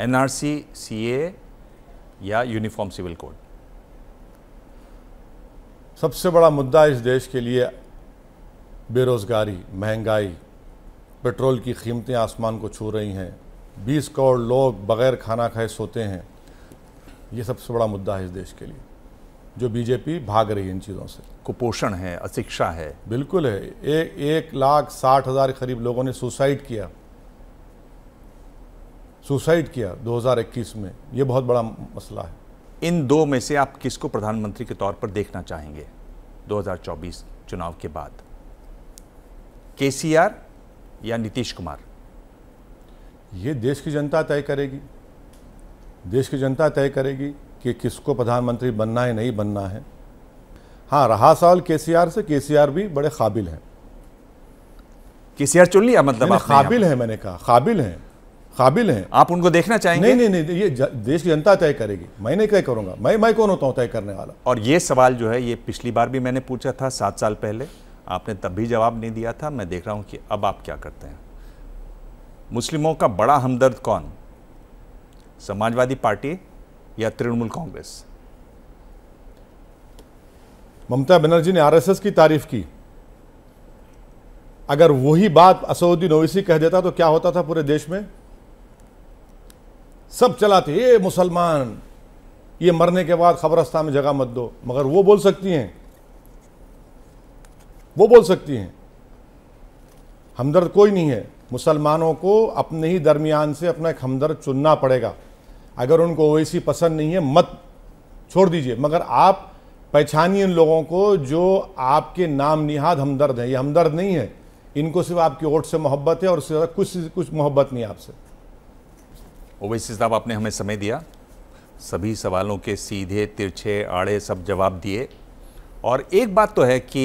Speaker 1: एनआरसी सीए या यूनिफॉर्म सिविल कोड
Speaker 3: सबसे बड़ा मुद्दा इस देश के लिए बेरोज़गारी महंगाई पेट्रोल की कीमतें आसमान को छू रही हैं 20 करोड़ लोग बग़ैर खाना खाए सोते हैं ये सबसे बड़ा मुद्दा है इस देश के लिए जो बीजेपी भाग रही है इन चीज़ों से कुपोषण है अशिक्षा है बिल्कुल है ए, एक लाख साठ हज़ार करीब लोगों ने सुसाइड किया सुसाइड किया 2021 में ये बहुत बड़ा मसला है इन दो में से
Speaker 1: आप किसको प्रधानमंत्री के तौर पर देखना चाहेंगे 2024 चुनाव के बाद
Speaker 3: के या नीतीश कुमार ये देश की जनता तय करेगी देश की जनता तय करेगी कि किसको प्रधानमंत्री बनना है नहीं बनना है हाँ रहा सवाल के से के भी बड़े काबिल हैं के सी आर चुन लिया मतलब काबिल है मैंने कहा काबिल हैं काबिल हैं आप उनको देखना चाहेंगे नहीं नहीं नहीं ये देश की जनता तय करेगी मैं नहीं तय करूंगा मैं मैं कौन होता हूँ तय करने वाला
Speaker 1: और ये सवाल जो है ये पिछली बार भी मैंने पूछा था सात साल पहले आपने तब भी जवाब नहीं दिया था मैं देख रहा हूँ कि अब आप क्या करते हैं मुस्लिमों का बड़ा हमदर्द कौन समाजवादी पार्टी या तृणमूल कांग्रेस
Speaker 3: ममता बनर्जी ने आरएसएस की तारीफ की अगर वही बात असउद्दीन ओवैसी कह देता तो क्या होता था पूरे देश में सब चलाते ये मुसलमान ये मरने के बाद खबरस्ता में जगह मत दो मगर वो बोल सकती हैं वो बोल सकती हैं हमदर्द कोई नहीं है मुसलमानों को अपने ही दरमियान से अपना एक हमदर्द चुनना पड़ेगा अगर उनको ओवैसी पसंद नहीं है मत छोड़ दीजिए मगर आप पहचानिए उन लोगों को जो आपके नाम निहाद हमदर्द हैं ये हमदर्द नहीं है इनको सिर्फ आपकी ओट से मोहब्बत है और कुछ कुछ मोहब्बत नहीं आपसे
Speaker 1: ओवैसी साहब आपने हमें समय दिया सभी सवालों के सीधे तिरछे आड़े सब जवाब दिए और एक बात तो है कि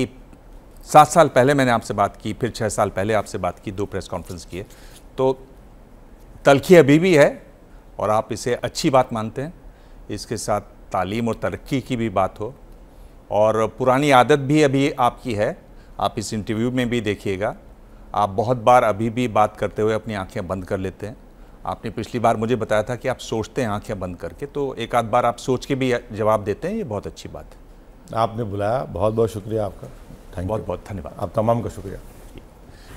Speaker 1: सात साल पहले मैंने आपसे बात की फिर छः साल पहले आपसे बात की दो प्रेस कॉन्फ्रेंस किए तो तलखी अभी भी है और आप इसे अच्छी बात मानते हैं इसके साथ तालीम और तरक्की की भी बात हो और पुरानी आदत भी अभी आपकी है आप इस इंटरव्यू में भी देखिएगा आप बहुत बार अभी भी बात करते हुए अपनी आंखें बंद कर लेते हैं आपने पिछली बार मुझे बताया था कि आप सोचते हैं आंखें बंद करके तो एक आध बार आप सोच के भी जवाब
Speaker 3: देते हैं ये बहुत अच्छी बात है आपने बुलाया बहुत बहुत शुक्रिया आपका थैंक बहुत बहुत धन्यवाद आप तमाम का शुक्रिया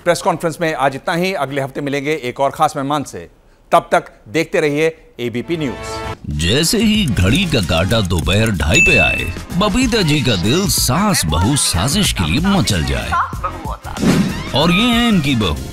Speaker 1: प्रेस कॉन्फ्रेंस में आज इतना ही अगले हफ्ते मिलेंगे एक और खास मेहमान से तब तक देखते रहिए एबीपी न्यूज जैसे ही घड़ी का काटा दोपहर ढाई पे आए बबीता जी का दिल सास बहु साजिश के लिए मचल जाए और ये है इनकी बहू